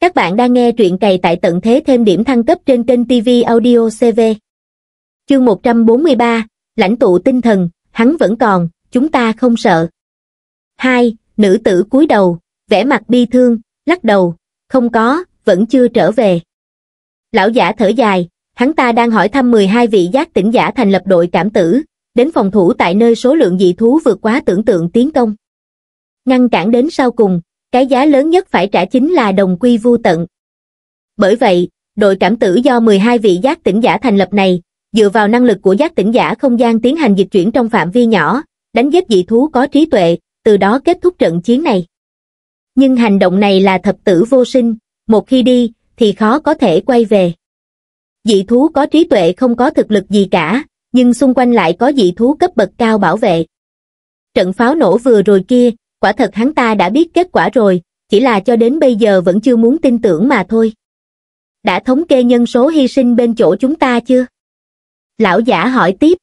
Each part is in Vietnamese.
Các bạn đang nghe truyện cày tại tận thế thêm điểm thăng cấp trên kênh TV Audio CV. Chương 143, lãnh tụ tinh thần, hắn vẫn còn, chúng ta không sợ. hai Nữ tử cúi đầu, vẻ mặt bi thương, lắc đầu, không có, vẫn chưa trở về. Lão giả thở dài, hắn ta đang hỏi thăm 12 vị giác tỉnh giả thành lập đội cảm tử, đến phòng thủ tại nơi số lượng dị thú vượt quá tưởng tượng tiến công. Ngăn cản đến sau cùng, cái giá lớn nhất phải trả chính là đồng quy vu tận. Bởi vậy, đội cảm tử do 12 vị giác tỉnh giả thành lập này, dựa vào năng lực của giác tỉnh giả không gian tiến hành dịch chuyển trong phạm vi nhỏ, đánh giết dị thú có trí tuệ, từ đó kết thúc trận chiến này. Nhưng hành động này là thập tử vô sinh, một khi đi, thì khó có thể quay về. Dị thú có trí tuệ không có thực lực gì cả, nhưng xung quanh lại có dị thú cấp bậc cao bảo vệ. Trận pháo nổ vừa rồi kia, quả thật hắn ta đã biết kết quả rồi, chỉ là cho đến bây giờ vẫn chưa muốn tin tưởng mà thôi. Đã thống kê nhân số hy sinh bên chỗ chúng ta chưa? Lão giả hỏi tiếp.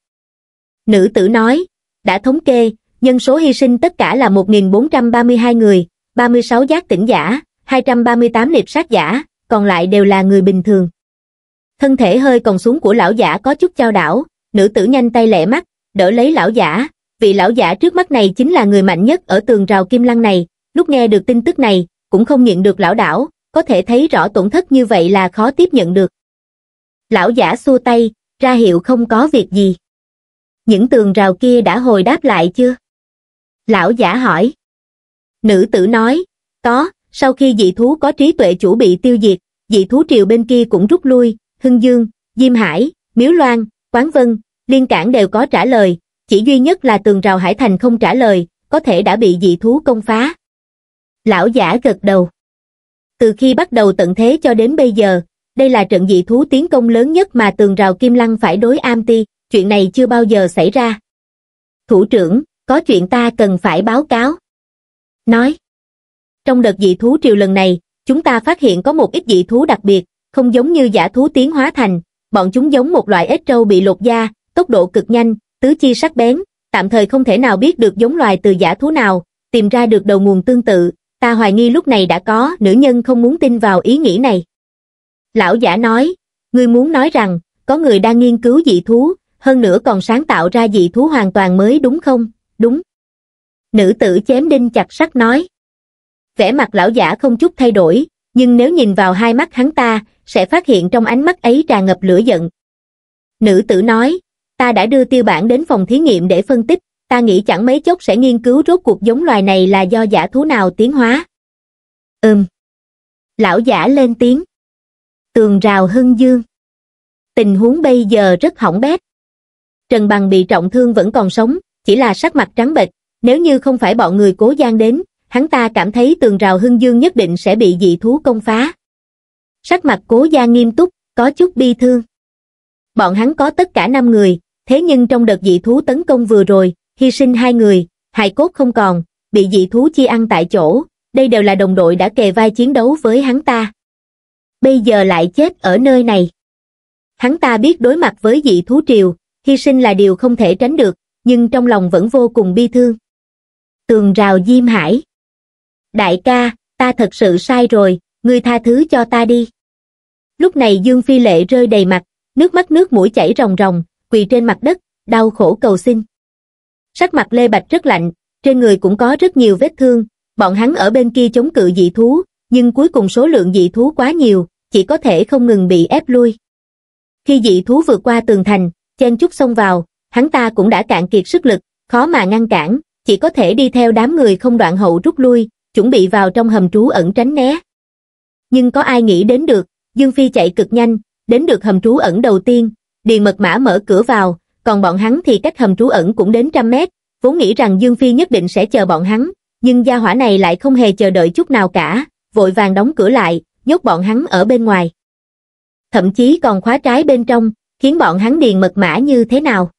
Nữ tử nói, đã thống kê, nhân số hy sinh tất cả là 1.432 người, 36 giác tỉnh giả, 238 liệp sát giả, còn lại đều là người bình thường. Thân thể hơi còn xuống của lão giả có chút trao đảo, nữ tử nhanh tay lẹ mắt, đỡ lấy lão giả, vị lão giả trước mắt này chính là người mạnh nhất ở tường rào kim lăng này, lúc nghe được tin tức này, cũng không nghiện được lão đảo, có thể thấy rõ tổn thất như vậy là khó tiếp nhận được. Lão giả xua tay, ra hiệu không có việc gì. Những tường rào kia đã hồi đáp lại chưa? Lão giả hỏi. Nữ tử nói, có, sau khi dị thú có trí tuệ chủ bị tiêu diệt, dị thú triều bên kia cũng rút lui, Hưng Dương, Diêm Hải, Miếu Loan, Quán Vân, Liên cản đều có trả lời, chỉ duy nhất là tường rào Hải Thành không trả lời, có thể đã bị dị thú công phá. Lão giả gật đầu. Từ khi bắt đầu tận thế cho đến bây giờ, đây là trận dị thú tiến công lớn nhất mà tường rào Kim Lăng phải đối am ti, chuyện này chưa bao giờ xảy ra. Thủ trưởng, có chuyện ta cần phải báo cáo. Nói. Trong đợt dị thú triều lần này, chúng ta phát hiện có một ít dị thú đặc biệt, không giống như giả thú tiến hóa thành, bọn chúng giống một loại ếch trâu bị lột da, tốc độ cực nhanh, tứ chi sắc bén, tạm thời không thể nào biết được giống loài từ giả thú nào, tìm ra được đầu nguồn tương tự, ta hoài nghi lúc này đã có nữ nhân không muốn tin vào ý nghĩ này. Lão giả nói, ngươi muốn nói rằng, có người đang nghiên cứu dị thú, hơn nữa còn sáng tạo ra dị thú hoàn toàn mới đúng không? Đúng. Nữ tử chém đinh chặt sắt nói. Vẻ mặt lão giả không chút thay đổi, nhưng nếu nhìn vào hai mắt hắn ta, sẽ phát hiện trong ánh mắt ấy tràn ngập lửa giận. Nữ tử nói, ta đã đưa tiêu bản đến phòng thí nghiệm để phân tích, ta nghĩ chẳng mấy chốc sẽ nghiên cứu rốt cuộc giống loài này là do giả thú nào tiến hóa. Ừm. Lão giả lên tiếng. Tường rào hưng dương. Tình huống bây giờ rất hỏng bét. Trần Bằng bị trọng thương vẫn còn sống, chỉ là sắc mặt trắng bệch, nếu như không phải bọn người cố gian đến, hắn ta cảm thấy tường rào hưng dương nhất định sẽ bị dị thú công phá. Sắc mặt cố gia nghiêm túc, có chút bi thương. Bọn hắn có tất cả năm người, Thế nhưng trong đợt dị thú tấn công vừa rồi, hy sinh hai người, hài cốt không còn, bị dị thú chia ăn tại chỗ, đây đều là đồng đội đã kề vai chiến đấu với hắn ta. Bây giờ lại chết ở nơi này. Hắn ta biết đối mặt với dị thú triều, hy sinh là điều không thể tránh được, nhưng trong lòng vẫn vô cùng bi thương. Tường rào Diêm Hải Đại ca, ta thật sự sai rồi, ngươi tha thứ cho ta đi. Lúc này Dương Phi Lệ rơi đầy mặt, nước mắt nước mũi chảy ròng ròng, quỳ trên mặt đất, đau khổ cầu xin. Sắc mặt Lê Bạch rất lạnh, trên người cũng có rất nhiều vết thương, bọn hắn ở bên kia chống cự dị thú, nhưng cuối cùng số lượng dị thú quá nhiều, chỉ có thể không ngừng bị ép lui. Khi dị thú vượt qua tường thành, chen chút xông vào, hắn ta cũng đã cạn kiệt sức lực, khó mà ngăn cản, chỉ có thể đi theo đám người không đoạn hậu rút lui, chuẩn bị vào trong hầm trú ẩn tránh né. Nhưng có ai nghĩ đến được, Dương Phi chạy cực nhanh, đến được hầm trú ẩn đầu tiên, điền mật mã mở cửa vào, còn bọn hắn thì cách hầm trú ẩn cũng đến trăm mét, vốn nghĩ rằng Dương Phi nhất định sẽ chờ bọn hắn, nhưng gia hỏa này lại không hề chờ đợi chút nào cả, vội vàng đóng cửa lại, nhốt bọn hắn ở bên ngoài. Thậm chí còn khóa trái bên trong, khiến bọn hắn điền mật mã như thế nào.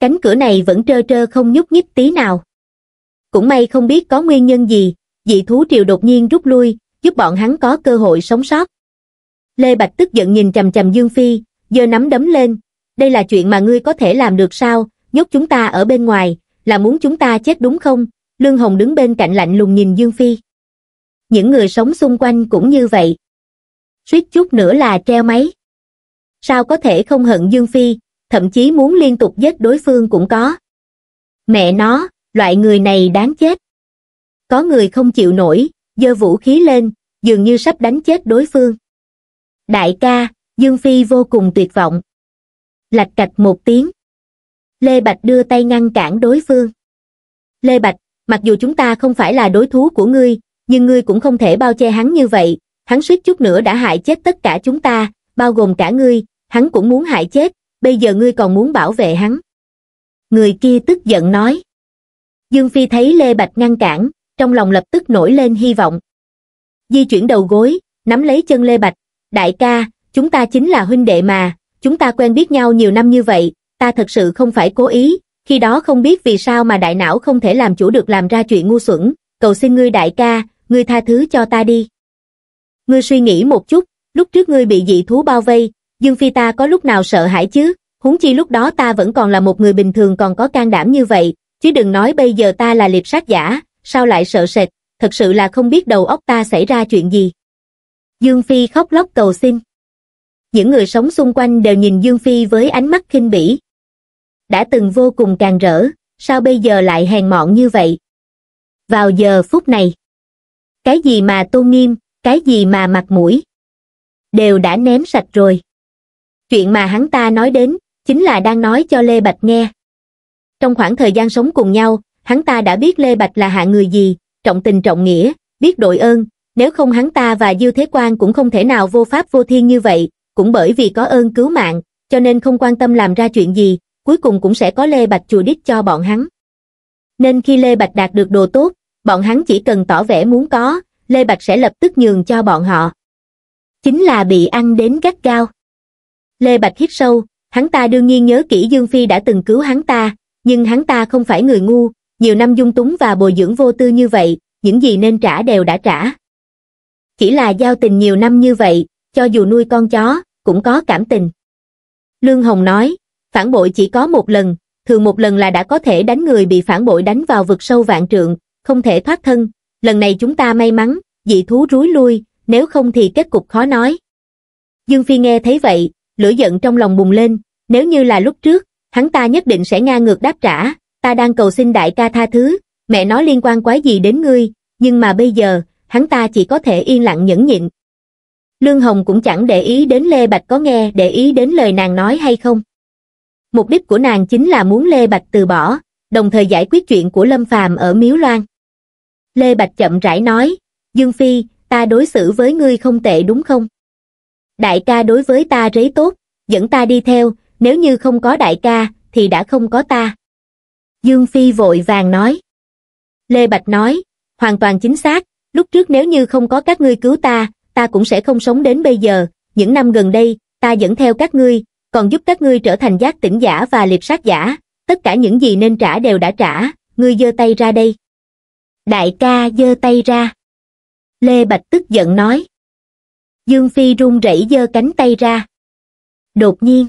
Cánh cửa này vẫn trơ trơ không nhúc nhích tí nào. Cũng may không biết có nguyên nhân gì, dị thú triều đột nhiên rút lui, giúp bọn hắn có cơ hội sống sót. Lê Bạch tức giận nhìn chầm chầm Dương Phi, giơ nắm đấm lên, đây là chuyện mà ngươi có thể làm được sao, nhốt chúng ta ở bên ngoài, là muốn chúng ta chết đúng không? Lương Hồng đứng bên cạnh lạnh lùng nhìn Dương Phi. Những người sống xung quanh cũng như vậy. Suýt chút nữa là treo máy. Sao có thể không hận Dương Phi, thậm chí muốn liên tục giết đối phương cũng có. Mẹ nó, loại người này đáng chết. Có người không chịu nổi, giơ vũ khí lên, dường như sắp đánh chết đối phương. Đại ca, Dương Phi vô cùng tuyệt vọng. Lạch cạch một tiếng. Lê Bạch đưa tay ngăn cản đối phương. Lê Bạch, mặc dù chúng ta không phải là đối thủ của ngươi, nhưng ngươi cũng không thể bao che hắn như vậy, hắn suýt chút nữa đã hại chết tất cả chúng ta, bao gồm cả ngươi, hắn cũng muốn hại chết, bây giờ ngươi còn muốn bảo vệ hắn. Người kia tức giận nói. Dương Phi thấy Lê Bạch ngăn cản, trong lòng lập tức nổi lên hy vọng. Di chuyển đầu gối, nắm lấy chân Lê Bạch, đại ca, chúng ta chính là huynh đệ mà, chúng ta quen biết nhau nhiều năm như vậy, ta thật sự không phải cố ý, khi đó không biết vì sao mà đại não không thể làm chủ được làm ra chuyện ngu xuẩn, cầu xin ngươi đại ca, ngươi tha thứ cho ta đi. Ngươi suy nghĩ một chút, lúc trước ngươi bị dị thú bao vây, Dương Phi ta có lúc nào sợ hãi chứ, huống chi lúc đó ta vẫn còn là một người bình thường còn có can đảm như vậy, chứ đừng nói bây giờ ta là liệp sát giả, sao lại sợ sệt, thật sự là không biết đầu óc ta xảy ra chuyện gì. Dương Phi khóc lóc cầu xin những người sống xung quanh đều nhìn Dương Phi với ánh mắt khinh bỉ. Đã từng vô cùng càng rỡ, sao bây giờ lại hèn mọn như vậy? Vào giờ phút này, cái gì mà tôn nghiêm, cái gì mà mặt mũi, đều đã ném sạch rồi. Chuyện mà hắn ta nói đến, chính là đang nói cho Lê Bạch nghe. Trong khoảng thời gian sống cùng nhau, hắn ta đã biết Lê Bạch là hạ người gì, trọng tình trọng nghĩa, biết đội ơn, nếu không hắn ta và Dư Thế Quang cũng không thể nào vô pháp vô thiên như vậy, cũng bởi vì có ơn cứu mạng, cho nên không quan tâm làm ra chuyện gì, cuối cùng cũng sẽ có Lê Bạch chùa đích cho bọn hắn. Nên khi Lê Bạch đạt được đồ tốt, bọn hắn chỉ cần tỏ vẻ muốn có, Lê Bạch sẽ lập tức nhường cho bọn họ. Chính là bị ăn đến gắt gao. Lê Bạch hít sâu, hắn ta đương nhiên nhớ kỹ Dương Phi đã từng cứu hắn ta, nhưng hắn ta không phải người ngu, nhiều năm dung túng và bồi dưỡng vô tư như vậy, những gì nên trả đều đã trả. Chỉ là giao tình nhiều năm như vậy, cho dù nuôi con chó, cũng có cảm tình. Lương Hồng nói, phản bội chỉ có một lần, thường một lần là đã có thể đánh người bị phản bội đánh vào vực sâu vạn trượng, không thể thoát thân. Lần này chúng ta may mắn, dị thú rúi lui, nếu không thì kết cục khó nói. Dương Phi nghe thấy vậy, lửa giận trong lòng bùng lên, nếu như là lúc trước, hắn ta nhất định sẽ nga ngược đáp trả, ta đang cầu xin đại ca tha thứ, mẹ nó liên quan quái gì đến ngươi, nhưng mà bây giờ, hắn ta chỉ có thể yên lặng nhẫn nhịn, Lương Hồng cũng chẳng để ý đến Lê Bạch có nghe để ý đến lời nàng nói hay không. Mục đích của nàng chính là muốn Lê Bạch từ bỏ, đồng thời giải quyết chuyện của Lâm Phàm ở Miếu Loan. Lê Bạch chậm rãi nói, Dương Phi, ta đối xử với ngươi không tệ đúng không? Đại ca đối với ta rấy tốt, dẫn ta đi theo, nếu như không có đại ca, thì đã không có ta. Dương Phi vội vàng nói. Lê Bạch nói, hoàn toàn chính xác, lúc trước nếu như không có các ngươi cứu ta, ta cũng sẽ không sống đến bây giờ, những năm gần đây, ta dẫn theo các ngươi, còn giúp các ngươi trở thành giác tỉnh giả và liệp sát giả, tất cả những gì nên trả đều đã trả, ngươi giơ tay ra đây. Đại ca giơ tay ra. Lê Bạch tức giận nói. Dương Phi run rẩy giơ cánh tay ra. Đột nhiên,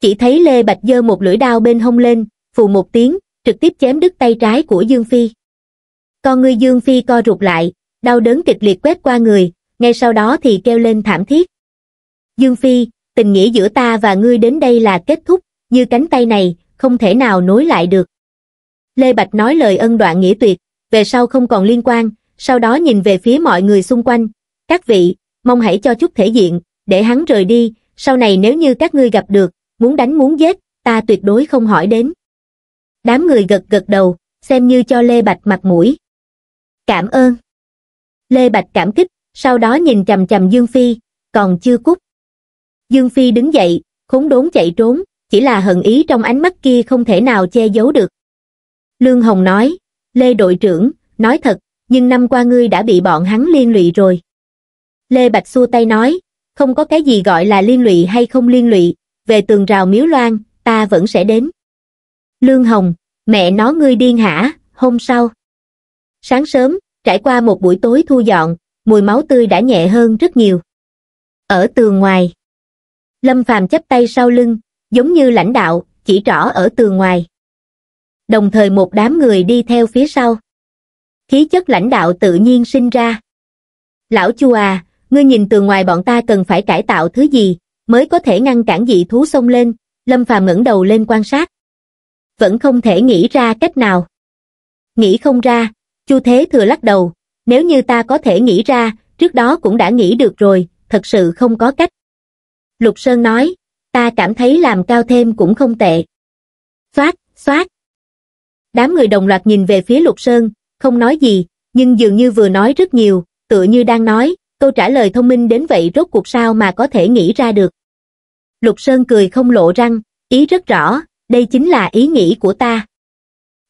chỉ thấy Lê Bạch giơ một lưỡi đao bên hông lên, phù một tiếng, trực tiếp chém đứt tay trái của Dương Phi. Con ngươi Dương Phi co rụt lại, đau đớn kịch liệt quét qua người, ngay sau đó thì kêu lên thảm thiết. Dương Phi, tình nghĩa giữa ta và ngươi đến đây là kết thúc, như cánh tay này, không thể nào nối lại được. Lê Bạch nói lời ân đoạn nghĩa tuyệt, về sau không còn liên quan, sau đó nhìn về phía mọi người xung quanh. Các vị, mong hãy cho chút thể diện, để hắn rời đi, sau này nếu như các ngươi gặp được, muốn đánh muốn giết, ta tuyệt đối không hỏi đến. Đám người gật gật đầu, xem như cho Lê Bạch mặt mũi. Cảm ơn. Lê Bạch cảm kích, sau đó nhìn chầm chầm Dương Phi, còn chưa cút. Dương Phi đứng dậy, khốn đốn chạy trốn, chỉ là hận ý trong ánh mắt kia không thể nào che giấu được. Lương Hồng nói, Lê đội trưởng, nói thật, nhưng năm qua ngươi đã bị bọn hắn liên lụy rồi. Lê Bạch xua tay nói, không có cái gì gọi là liên lụy hay không liên lụy, về tường rào miếu loan, ta vẫn sẽ đến. Lương Hồng, mẹ nó ngươi điên hả, hôm sau. Sáng sớm, trải qua một buổi tối thu dọn, mùi máu tươi đã nhẹ hơn rất nhiều. Ở tường ngoài, Lâm Phàm chắp tay sau lưng, giống như lãnh đạo, chỉ rõ ở tường ngoài. Đồng thời một đám người đi theo phía sau. Khí chất lãnh đạo tự nhiên sinh ra. Lão Chu à, ngươi nhìn tường ngoài bọn ta cần phải cải tạo thứ gì, mới có thể ngăn cản dị thú xông lên, Lâm Phàm ngẩng đầu lên quan sát. Vẫn không thể nghĩ ra cách nào. Nghĩ không ra, Chu Thế Thừa lắc đầu, nếu như ta có thể nghĩ ra, trước đó cũng đã nghĩ được rồi, thật sự không có cách. Lục Sơn nói, ta cảm thấy làm cao thêm cũng không tệ. Xoát, xoát. Đám người đồng loạt nhìn về phía Lục Sơn, không nói gì, nhưng dường như vừa nói rất nhiều, tựa như đang nói, câu trả lời thông minh đến vậy rốt cuộc sao mà có thể nghĩ ra được. Lục Sơn cười không lộ răng, ý rất rõ, đây chính là ý nghĩ của ta.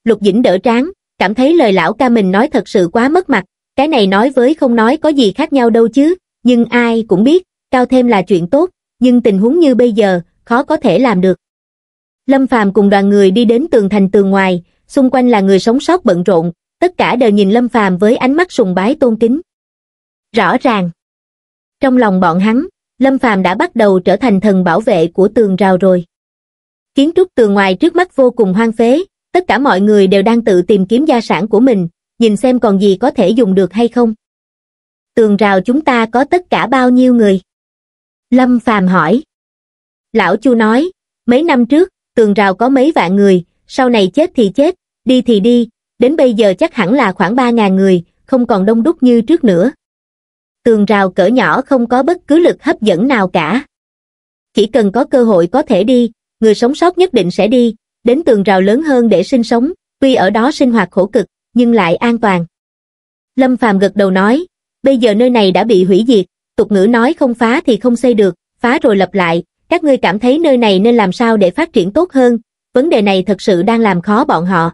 Lục Dĩnh đỡ trán, cảm thấy lời lão ca mình nói thật sự quá mất mặt, cái này nói với không nói có gì khác nhau đâu chứ, nhưng ai cũng biết, cao thêm là chuyện tốt, nhưng tình huống như bây giờ, khó có thể làm được. Lâm Phàm cùng đoàn người đi đến tường thành tường ngoài, xung quanh là người sống sót bận rộn, tất cả đều nhìn Lâm Phàm với ánh mắt sùng bái tôn kính. Rõ ràng, trong lòng bọn hắn, Lâm Phàm đã bắt đầu trở thành thần bảo vệ của tường rào rồi. Kiến trúc tường ngoài trước mắt vô cùng hoang phế, tất cả mọi người đều đang tự tìm kiếm gia sản của mình, nhìn xem còn gì có thể dùng được hay không. Tường rào chúng ta có tất cả bao nhiêu người? Lâm Phàm hỏi. Lão Chu nói, mấy năm trước, tường rào có mấy vạn người, sau này chết thì chết, đi thì đi, đến bây giờ chắc hẳn là khoảng 3.000 người, không còn đông đúc như trước nữa. Tường rào cỡ nhỏ không có bất cứ lực hấp dẫn nào cả. Chỉ cần có cơ hội có thể đi, người sống sót nhất định sẽ đi, đến tường rào lớn hơn để sinh sống, tuy ở đó sinh hoạt khổ cực, nhưng lại an toàn. Lâm Phàm gật đầu nói, bây giờ nơi này đã bị hủy diệt, tục ngữ nói không phá thì không xây được, phá rồi lập lại, các ngươi cảm thấy nơi này nên làm sao để phát triển tốt hơn, vấn đề này thật sự đang làm khó bọn họ.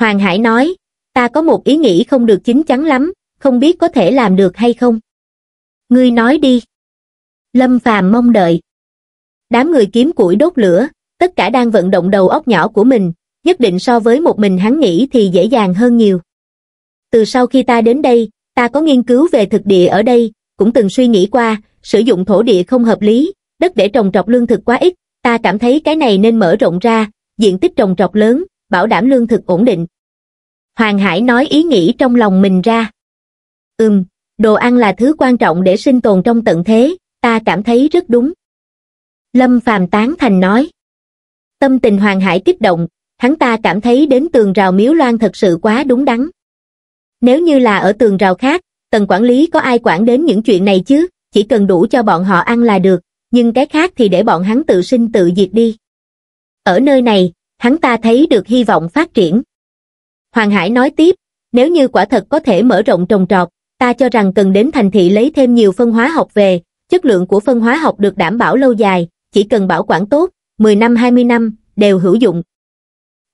Hoàng Hải nói, ta có một ý nghĩ không được chính chắn lắm, không biết có thể làm được hay không. Ngươi nói đi. Lâm Phàm mong đợi. Đám người kiếm củi đốt lửa, tất cả đang vận động đầu óc nhỏ của mình, nhất định so với một mình hắn nghĩ thì dễ dàng hơn nhiều. Từ sau khi ta đến đây, ta có nghiên cứu về thực địa ở đây, cũng từng suy nghĩ qua, sử dụng thổ địa không hợp lý, đất để trồng trọt lương thực quá ít, ta cảm thấy cái này nên mở rộng ra, diện tích trồng trọt lớn, bảo đảm lương thực ổn định. Hoàng Hải nói ý nghĩ trong lòng mình ra. Ừm, đồ ăn là thứ quan trọng để sinh tồn trong tận thế, ta cảm thấy rất đúng. Lâm Phàm tán thành nói. Tâm tình Hoàng Hải kích động, hắn ta cảm thấy đến tường rào miếu loan thật sự quá đúng đắn. Nếu như là ở tường rào khác, tầng quản lý có ai quản đến những chuyện này chứ, chỉ cần đủ cho bọn họ ăn là được, nhưng cái khác thì để bọn hắn tự sinh tự diệt đi. Ở nơi này, hắn ta thấy được hy vọng phát triển. Hoàng Hải nói tiếp, nếu như quả thật có thể mở rộng trồng trọt, ta cho rằng cần đến thành thị lấy thêm nhiều phân hóa học về, chất lượng của phân hóa học được đảm bảo lâu dài, chỉ cần bảo quản tốt, 10 năm 20 năm, đều hữu dụng,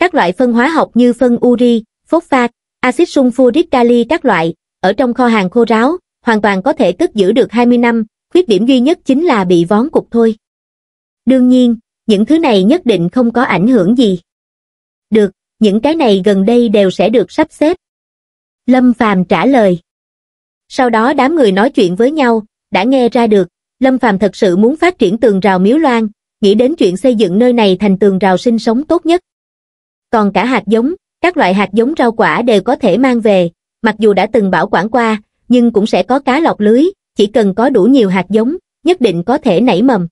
các loại phân hóa học như phân uri, phốt phat, axit sulfuric kali các loại, ở trong kho hàng khô ráo, hoàn toàn có thể cất giữ được 20 năm, khuyết điểm duy nhất chính là bị vón cục thôi. Đương nhiên, những thứ này nhất định không có ảnh hưởng gì. Được, những cái này gần đây đều sẽ được sắp xếp. Lâm Phàm trả lời. Sau đó đám người nói chuyện với nhau, đã nghe ra được, Lâm Phàm thật sự muốn phát triển tường rào miếu loan, nghĩ đến chuyện xây dựng nơi này thành tường rào sinh sống tốt nhất còn cả hạt giống các loại hạt giống rau quả đều có thể mang về mặc dù đã từng bảo quản qua nhưng cũng sẽ có cá lọc lưới chỉ cần có đủ nhiều hạt giống nhất định có thể nảy mầm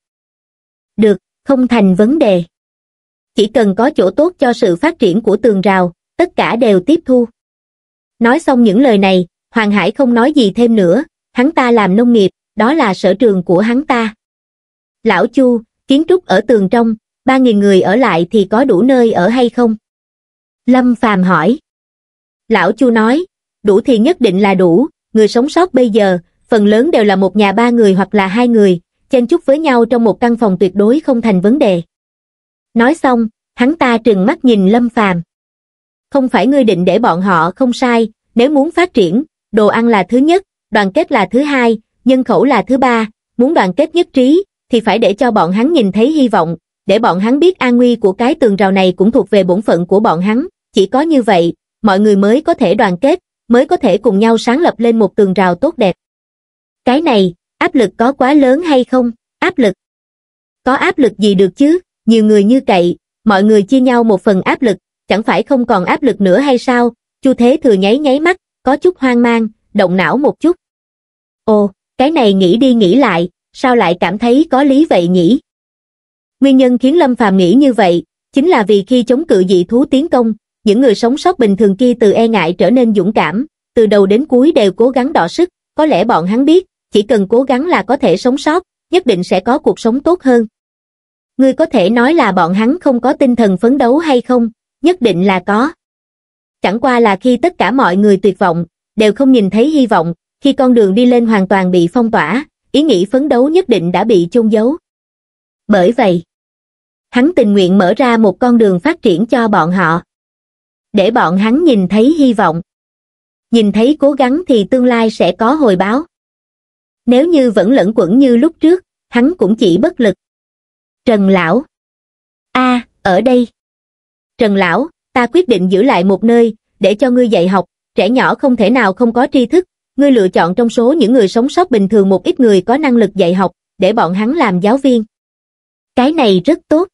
được không thành vấn đề chỉ cần có chỗ tốt cho sự phát triển của tường rào tất cả đều tiếp thu nói xong những lời này hoàng hải không nói gì thêm nữa hắn ta làm nông nghiệp đó là sở trường của hắn ta lão chu kiến trúc ở tường trong ba nghìn người ở lại thì có đủ nơi ở hay không Lâm Phàm hỏi. Lão Chu nói, đủ thì nhất định là đủ, người sống sót bây giờ, phần lớn đều là một nhà ba người hoặc là hai người, chen chúc với nhau trong một căn phòng tuyệt đối không thành vấn đề. Nói xong, hắn ta trừng mắt nhìn Lâm Phàm. Không phải ngươi định để bọn họ không sai, nếu muốn phát triển, đồ ăn là thứ nhất, đoàn kết là thứ hai, nhân khẩu là thứ ba, muốn đoàn kết nhất trí, thì phải để cho bọn hắn nhìn thấy hy vọng, để bọn hắn biết an nguy của cái tường rào này cũng thuộc về bổn phận của bọn hắn. Chỉ có như vậy, mọi người mới có thể đoàn kết, mới có thể cùng nhau sáng lập lên một tường rào tốt đẹp. Cái này, áp lực có quá lớn hay không? Áp lực. Có áp lực gì được chứ? Nhiều người như cậy, mọi người chia nhau một phần áp lực, chẳng phải không còn áp lực nữa hay sao? Chu Thế Thừa nháy nháy mắt, có chút hoang mang, động não một chút. Ồ, cái này nghĩ đi nghĩ lại, sao lại cảm thấy có lý vậy nhỉ? Nguyên nhân khiến Lâm Phàm nghĩ như vậy, chính là vì khi chống cự dị thú tiến công, những người sống sót bình thường kia từ e ngại trở nên dũng cảm, từ đầu đến cuối đều cố gắng đỏ sức, có lẽ bọn hắn biết, chỉ cần cố gắng là có thể sống sót, nhất định sẽ có cuộc sống tốt hơn. Ngươi có thể nói là bọn hắn không có tinh thần phấn đấu hay không, nhất định là có. Chẳng qua là khi tất cả mọi người tuyệt vọng, đều không nhìn thấy hy vọng, khi con đường đi lên hoàn toàn bị phong tỏa, ý nghĩ phấn đấu nhất định đã bị chôn giấu. Bởi vậy, hắn tình nguyện mở ra một con đường phát triển cho bọn họ để bọn hắn nhìn thấy hy vọng. Nhìn thấy cố gắng thì tương lai sẽ có hồi báo. Nếu như vẫn lẫn quẩn như lúc trước, hắn cũng chỉ bất lực. Trần Lão a à, ở đây. Trần Lão, ta quyết định giữ lại một nơi, để cho ngươi dạy học, trẻ nhỏ không thể nào không có tri thức, ngươi lựa chọn trong số những người sống sót bình thường một ít người có năng lực dạy học, để bọn hắn làm giáo viên. Cái này rất tốt.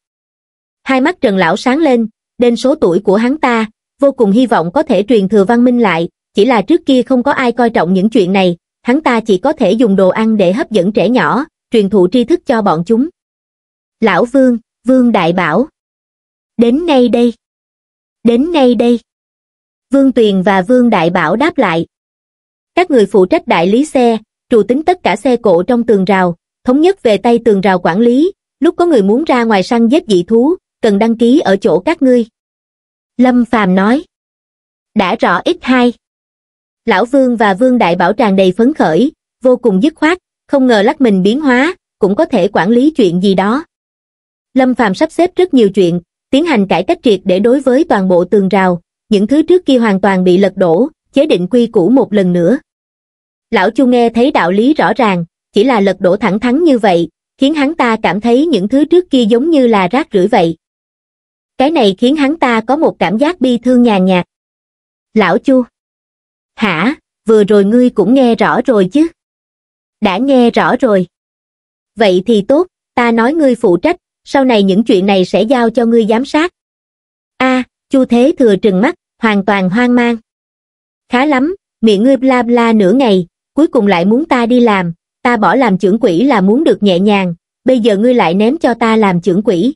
Hai mắt Trần Lão sáng lên, đến số tuổi của hắn ta, vô cùng hy vọng có thể truyền thừa văn minh lại, chỉ là trước kia không có ai coi trọng những chuyện này, hắn ta chỉ có thể dùng đồ ăn để hấp dẫn trẻ nhỏ, truyền thụ tri thức cho bọn chúng. Lão Vương, Vương Đại Bảo Đến ngay đây. Đến ngay đây. Vương Tuyền và Vương Đại Bảo đáp lại. Các người phụ trách đại lý xe, trù tính tất cả xe cộ trong tường rào, thống nhất về tay tường rào quản lý, lúc có người muốn ra ngoài săn giết dị thú, cần đăng ký ở chỗ các ngươi. Lâm Phàm nói. Đã rõ ít hai. Lão Vương và Vương Đại Bảo tràn đầy phấn khởi, vô cùng dứt khoát, không ngờ lắc mình biến hóa, cũng có thể quản lý chuyện gì đó. Lâm Phàm sắp xếp rất nhiều chuyện, tiến hành cải cách triệt để đối với toàn bộ tường rào, những thứ trước kia hoàn toàn bị lật đổ, chế định quy củ một lần nữa. Lão Chu nghe thấy đạo lý rõ ràng, chỉ là lật đổ thẳng thắn như vậy, khiến hắn ta cảm thấy những thứ trước kia giống như là rác rưởi vậy cái này khiến hắn ta có một cảm giác bi thương nhàn nhạt lão chu hả vừa rồi ngươi cũng nghe rõ rồi chứ đã nghe rõ rồi vậy thì tốt ta nói ngươi phụ trách sau này những chuyện này sẽ giao cho ngươi giám sát a chu thế thừa trừng mắt hoàn toàn hoang mang khá lắm miệng ngươi bla bla nửa ngày cuối cùng lại muốn ta đi làm ta bỏ làm trưởng quỹ là muốn được nhẹ nhàng bây giờ ngươi lại ném cho ta làm trưởng quỹ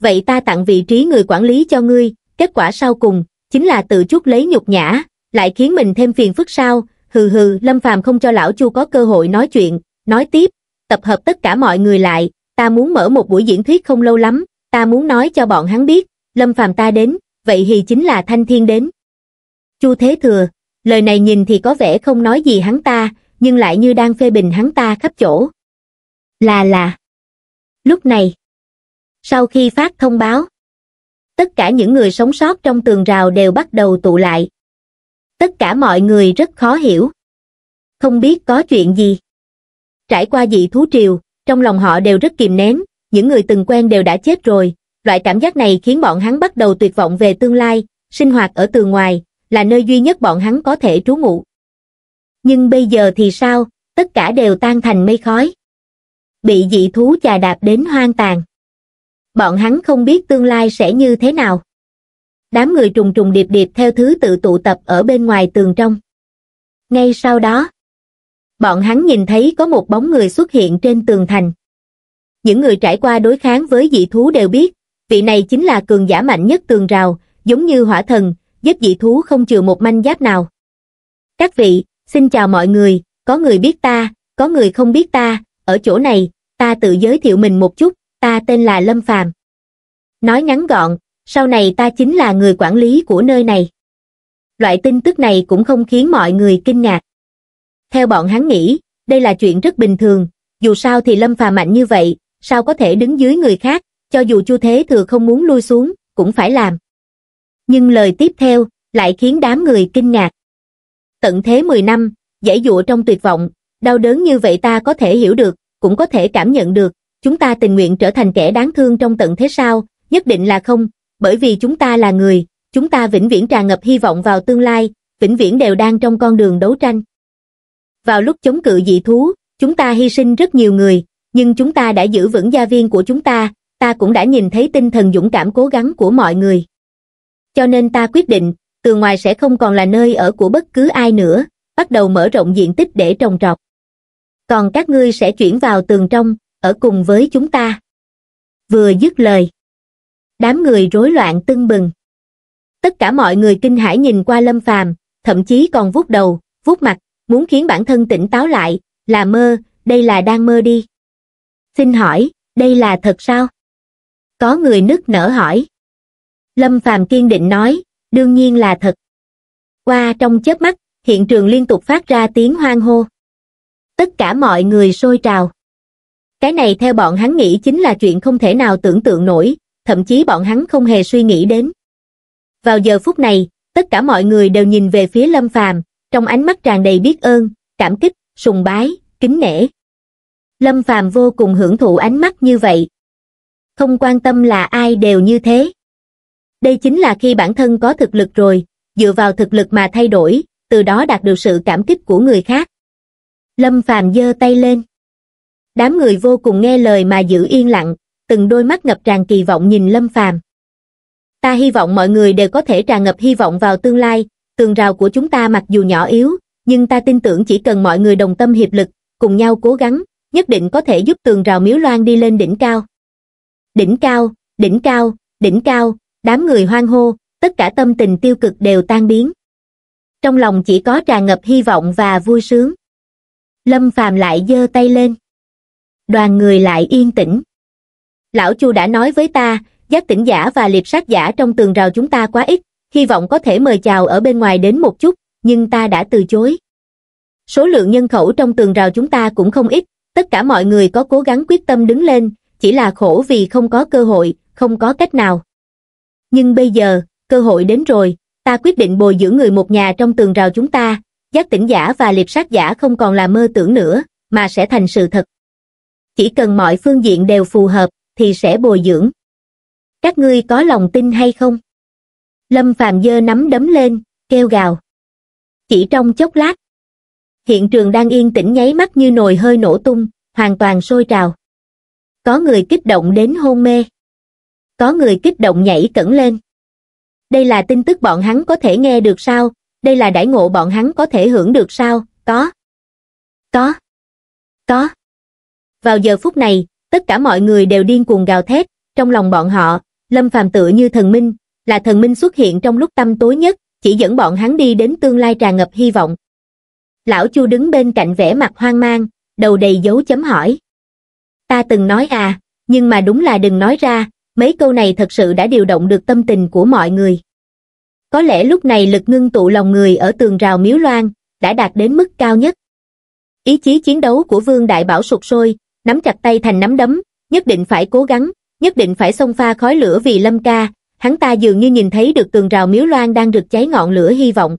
vậy ta tặng vị trí người quản lý cho ngươi, kết quả sau cùng, chính là tự chút lấy nhục nhã, lại khiến mình thêm phiền phức sao, hừ hừ, Lâm Phàm không cho lão Chu có cơ hội nói chuyện, nói tiếp, tập hợp tất cả mọi người lại, ta muốn mở một buổi diễn thuyết không lâu lắm, ta muốn nói cho bọn hắn biết, Lâm Phàm ta đến, vậy thì chính là Thanh Thiên đến. Chu Thế Thừa, lời này nhìn thì có vẻ không nói gì hắn ta, nhưng lại như đang phê bình hắn ta khắp chỗ. Là là. Lúc này, sau khi phát thông báo tất cả những người sống sót trong tường rào đều bắt đầu tụ lại tất cả mọi người rất khó hiểu không biết có chuyện gì trải qua dị thú triều trong lòng họ đều rất kìm nén những người từng quen đều đã chết rồi loại cảm giác này khiến bọn hắn bắt đầu tuyệt vọng về tương lai sinh hoạt ở tường ngoài là nơi duy nhất bọn hắn có thể trú ngụ nhưng bây giờ thì sao tất cả đều tan thành mây khói bị dị thú chà đạp đến hoang tàn bọn hắn không biết tương lai sẽ như thế nào. Đám người trùng trùng điệp điệp theo thứ tự tụ tập ở bên ngoài tường trong. Ngay sau đó, bọn hắn nhìn thấy có một bóng người xuất hiện trên tường thành. Những người trải qua đối kháng với dị thú đều biết, vị này chính là cường giả mạnh nhất tường rào, giống như hỏa thần, giúp dị thú không chừa một manh giáp nào. Các vị, xin chào mọi người, có người biết ta, có người không biết ta, ở chỗ này, ta tự giới thiệu mình một chút, ta tên là Lâm Phàm. Nói ngắn gọn, sau này ta chính là người quản lý của nơi này. Loại tin tức này cũng không khiến mọi người kinh ngạc. Theo bọn hắn nghĩ, đây là chuyện rất bình thường, dù sao thì Lâm Phàm mạnh như vậy, sao có thể đứng dưới người khác, cho dù Chu Thế Thừa không muốn lui xuống, cũng phải làm. Nhưng lời tiếp theo lại khiến đám người kinh ngạc. Tận thế 10 năm, giải dụa trong tuyệt vọng, đau đớn như vậy ta có thể hiểu được, cũng có thể cảm nhận được, chúng ta tình nguyện trở thành kẻ đáng thương trong tận thế sao, nhất định là không, bởi vì chúng ta là người, chúng ta vĩnh viễn tràn ngập hy vọng vào tương lai, vĩnh viễn đều đang trong con đường đấu tranh. Vào lúc chống cự dị thú, chúng ta hy sinh rất nhiều người, nhưng chúng ta đã giữ vững gia viên của chúng ta, ta cũng đã nhìn thấy tinh thần dũng cảm cố gắng của mọi người. Cho nên ta quyết định, từ ngoài sẽ không còn là nơi ở của bất cứ ai nữa, bắt đầu mở rộng diện tích để trồng trọt. Còn các ngươi sẽ chuyển vào tường trong, ở cùng với chúng ta. Vừa dứt lời, đám người rối loạn tưng bừng. Tất cả mọi người kinh hãi nhìn qua Lâm Phàm, thậm chí còn vuốt đầu, vuốt mặt, muốn khiến bản thân tỉnh táo lại, là mơ, đây là đang mơ đi. Xin hỏi, đây là thật sao? Có người nức nở hỏi. Lâm Phàm kiên định nói, đương nhiên là thật. Qua trong chớp mắt, hiện trường liên tục phát ra tiếng hoang hô. Tất cả mọi người sôi trào. Cái này theo bọn hắn nghĩ chính là chuyện không thể nào tưởng tượng nổi, thậm chí bọn hắn không hề suy nghĩ đến. Vào giờ phút này, tất cả mọi người đều nhìn về phía Lâm Phàm, trong ánh mắt tràn đầy biết ơn, cảm kích, sùng bái, kính nể. Lâm Phàm vô cùng hưởng thụ ánh mắt như vậy. Không quan tâm là ai đều như thế. Đây chính là khi bản thân có thực lực rồi, dựa vào thực lực mà thay đổi, từ đó đạt được sự cảm kích của người khác. Lâm Phàm giơ tay lên đám người vô cùng nghe lời mà giữ yên lặng, từng đôi mắt ngập tràn kỳ vọng nhìn Lâm Phàm. Ta hy vọng mọi người đều có thể tràn ngập hy vọng vào tương lai, tường rào của chúng ta mặc dù nhỏ yếu, nhưng ta tin tưởng chỉ cần mọi người đồng tâm hiệp lực, cùng nhau cố gắng, nhất định có thể giúp tường rào miếu loan đi lên đỉnh cao. Đỉnh cao, đỉnh cao, đỉnh cao, đám người hoang hô, tất cả tâm tình tiêu cực đều tan biến. Trong lòng chỉ có tràn ngập hy vọng và vui sướng. Lâm Phàm lại giơ tay lên đoàn người lại yên tĩnh lão chu đã nói với ta giác tỉnh giả và liệp sát giả trong tường rào chúng ta quá ít hy vọng có thể mời chào ở bên ngoài đến một chút nhưng ta đã từ chối số lượng nhân khẩu trong tường rào chúng ta cũng không ít tất cả mọi người có cố gắng quyết tâm đứng lên chỉ là khổ vì không có cơ hội không có cách nào nhưng bây giờ cơ hội đến rồi ta quyết định bồi dưỡng người một nhà trong tường rào chúng ta giác tỉnh giả và liệp sát giả không còn là mơ tưởng nữa mà sẽ thành sự thật chỉ cần mọi phương diện đều phù hợp thì sẽ bồi dưỡng các ngươi có lòng tin hay không lâm phàm dơ nắm đấm lên kêu gào chỉ trong chốc lát hiện trường đang yên tĩnh nháy mắt như nồi hơi nổ tung hoàn toàn sôi trào có người kích động đến hôn mê có người kích động nhảy cẩn lên đây là tin tức bọn hắn có thể nghe được sao đây là đãi ngộ bọn hắn có thể hưởng được sao có có có vào giờ phút này, tất cả mọi người đều điên cuồng gào thét, trong lòng bọn họ, Lâm Phàm tựa như thần minh, là thần minh xuất hiện trong lúc tâm tối nhất, chỉ dẫn bọn hắn đi đến tương lai tràn ngập hy vọng. Lão Chu đứng bên cạnh vẻ mặt hoang mang, đầu đầy dấu chấm hỏi. Ta từng nói à, nhưng mà đúng là đừng nói ra, mấy câu này thật sự đã điều động được tâm tình của mọi người. Có lẽ lúc này lực ngưng tụ lòng người ở tường rào miếu loan, đã đạt đến mức cao nhất. Ý chí chiến đấu của Vương Đại Bảo sụt sôi, nắm chặt tay thành nắm đấm, nhất định phải cố gắng, nhất định phải xông pha khói lửa vì Lâm ca, hắn ta dường như nhìn thấy được tường rào miếu loan đang rực cháy ngọn lửa hy vọng.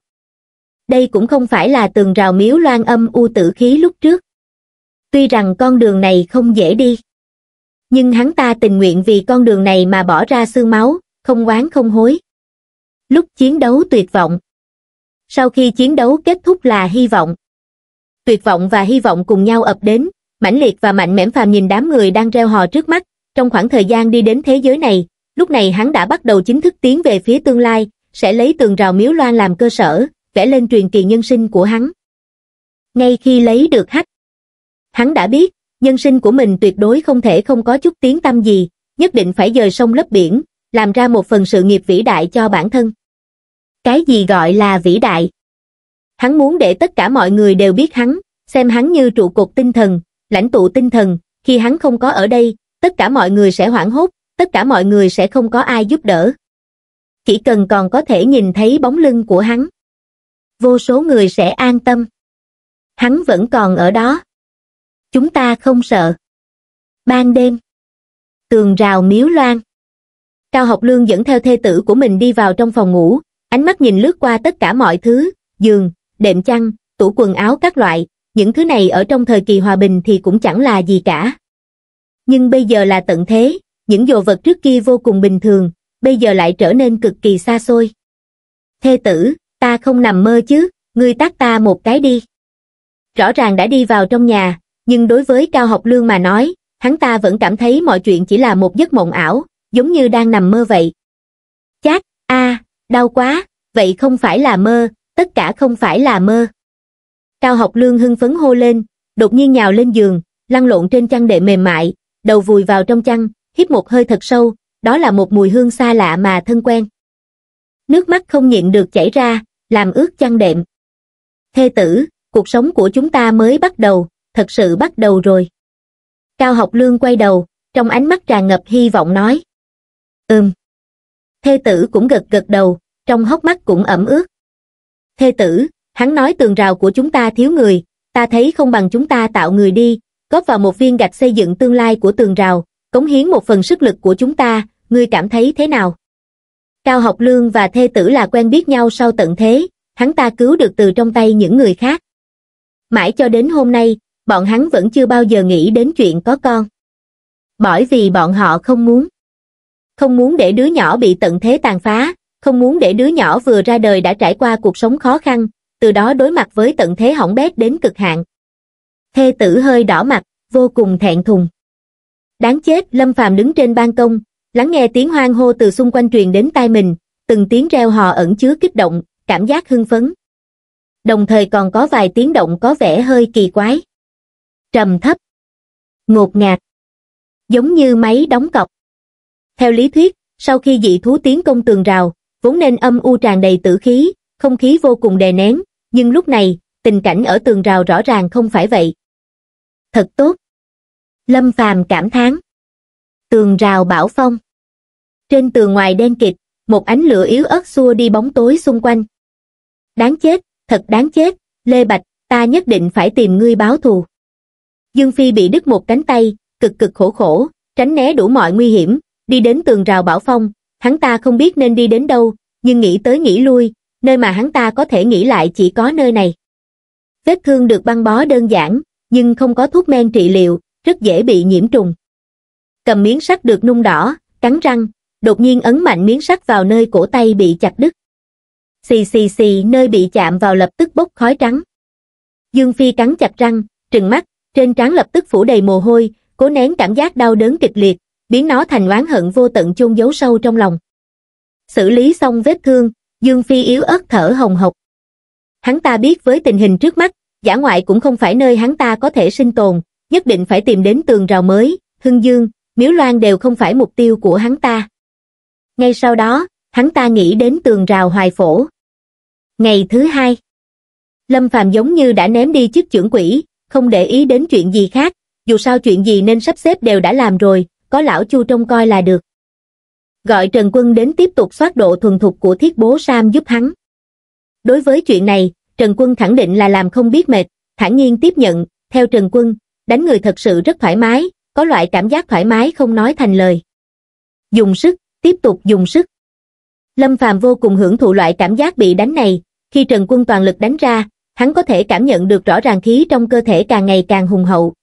Đây cũng không phải là tường rào miếu loan âm u tử khí lúc trước. Tuy rằng con đường này không dễ đi, nhưng hắn ta tình nguyện vì con đường này mà bỏ ra xương máu, không oán không hối. Lúc chiến đấu tuyệt vọng. Sau khi chiến đấu kết thúc là hy vọng. Tuyệt vọng và hy vọng cùng nhau ập đến, mãnh liệt và mạnh mẽ phàm nhìn đám người đang reo hò trước mắt trong khoảng thời gian đi đến thế giới này lúc này hắn đã bắt đầu chính thức tiến về phía tương lai sẽ lấy tường rào miếu loan làm cơ sở vẽ lên truyền kỳ nhân sinh của hắn ngay khi lấy được hách hắn đã biết nhân sinh của mình tuyệt đối không thể không có chút tiếng tâm gì nhất định phải dời sông lấp biển làm ra một phần sự nghiệp vĩ đại cho bản thân cái gì gọi là vĩ đại hắn muốn để tất cả mọi người đều biết hắn xem hắn như trụ cột tinh thần lãnh tụ tinh thần, khi hắn không có ở đây, tất cả mọi người sẽ hoảng hốt, tất cả mọi người sẽ không có ai giúp đỡ. Chỉ cần còn có thể nhìn thấy bóng lưng của hắn, vô số người sẽ an tâm. Hắn vẫn còn ở đó. Chúng ta không sợ. Ban đêm, tường rào miếu loan. Cao Học Lương dẫn theo thê tử của mình đi vào trong phòng ngủ, ánh mắt nhìn lướt qua tất cả mọi thứ, giường, đệm chăn, tủ quần áo các loại, những thứ này ở trong thời kỳ hòa bình thì cũng chẳng là gì cả. Nhưng bây giờ là tận thế, những đồ vật trước kia vô cùng bình thường, bây giờ lại trở nên cực kỳ xa xôi. Thê tử, ta không nằm mơ chứ, ngươi tác ta một cái đi. Rõ ràng đã đi vào trong nhà, nhưng đối với Cao Học Lương mà nói, hắn ta vẫn cảm thấy mọi chuyện chỉ là một giấc mộng ảo, giống như đang nằm mơ vậy. Chát, a, đau quá, vậy không phải là mơ, tất cả không phải là mơ. Cao học lương hưng phấn hô lên, đột nhiên nhào lên giường, lăn lộn trên chăn đệm mềm mại, đầu vùi vào trong chăn, hít một hơi thật sâu, đó là một mùi hương xa lạ mà thân quen. Nước mắt không nhịn được chảy ra, làm ướt chăn đệm. Thê tử, cuộc sống của chúng ta mới bắt đầu, thật sự bắt đầu rồi. Cao học lương quay đầu, trong ánh mắt tràn ngập hy vọng nói. Ừm. Thê tử cũng gật gật đầu, trong hốc mắt cũng ẩm ướt. Thê tử, Hắn nói tường rào của chúng ta thiếu người, ta thấy không bằng chúng ta tạo người đi, góp vào một viên gạch xây dựng tương lai của tường rào, cống hiến một phần sức lực của chúng ta, ngươi cảm thấy thế nào? Cao Học Lương và thê tử là quen biết nhau sau tận thế, hắn ta cứu được từ trong tay những người khác. Mãi cho đến hôm nay, bọn hắn vẫn chưa bao giờ nghĩ đến chuyện có con. Bởi vì bọn họ không muốn. Không muốn để đứa nhỏ bị tận thế tàn phá, không muốn để đứa nhỏ vừa ra đời đã trải qua cuộc sống khó khăn, từ đó đối mặt với tận thế hỏng bét đến cực hạn thê tử hơi đỏ mặt vô cùng thẹn thùng đáng chết lâm phàm đứng trên ban công lắng nghe tiếng hoang hô từ xung quanh truyền đến tai mình từng tiếng reo hò ẩn chứa kích động cảm giác hưng phấn đồng thời còn có vài tiếng động có vẻ hơi kỳ quái trầm thấp ngột ngạt giống như máy đóng cọc theo lý thuyết sau khi dị thú tiến công tường rào vốn nên âm u tràn đầy tử khí không khí vô cùng đè nén nhưng lúc này, tình cảnh ở tường rào rõ ràng không phải vậy. Thật tốt. Lâm Phàm cảm thán. Tường rào bảo phong. Trên tường ngoài đen kịt, một ánh lửa yếu ớt xua đi bóng tối xung quanh. Đáng chết, thật đáng chết, Lê Bạch, ta nhất định phải tìm ngươi báo thù. Dương Phi bị đứt một cánh tay, cực cực khổ khổ, tránh né đủ mọi nguy hiểm, đi đến tường rào bảo phong, hắn ta không biết nên đi đến đâu, nhưng nghĩ tới nghĩ lui, nơi mà hắn ta có thể nghĩ lại chỉ có nơi này. Vết thương được băng bó đơn giản, nhưng không có thuốc men trị liệu, rất dễ bị nhiễm trùng. Cầm miếng sắt được nung đỏ, cắn răng, đột nhiên ấn mạnh miếng sắt vào nơi cổ tay bị chặt đứt. Xì xì xì nơi bị chạm vào lập tức bốc khói trắng. Dương Phi cắn chặt răng, trừng mắt, trên trán lập tức phủ đầy mồ hôi, cố nén cảm giác đau đớn kịch liệt, biến nó thành oán hận vô tận chôn giấu sâu trong lòng. Xử lý xong vết thương, Dương Phi yếu ớt thở hồng hộc. Hắn ta biết với tình hình trước mắt, giả ngoại cũng không phải nơi hắn ta có thể sinh tồn, nhất định phải tìm đến tường rào mới, Hưng Dương, Miếu Loan đều không phải mục tiêu của hắn ta. Ngay sau đó, hắn ta nghĩ đến tường rào hoài phổ. Ngày thứ hai, Lâm Phàm giống như đã ném đi chức trưởng quỷ, không để ý đến chuyện gì khác, dù sao chuyện gì nên sắp xếp đều đã làm rồi, có lão Chu trông coi là được gọi Trần Quân đến tiếp tục soát độ thuần thục của thiết bố Sam giúp hắn. Đối với chuyện này, Trần Quân khẳng định là làm không biết mệt, thản nhiên tiếp nhận, theo Trần Quân, đánh người thật sự rất thoải mái, có loại cảm giác thoải mái không nói thành lời. Dùng sức, tiếp tục dùng sức. Lâm Phàm vô cùng hưởng thụ loại cảm giác bị đánh này, khi Trần Quân toàn lực đánh ra, hắn có thể cảm nhận được rõ ràng khí trong cơ thể càng ngày càng hùng hậu.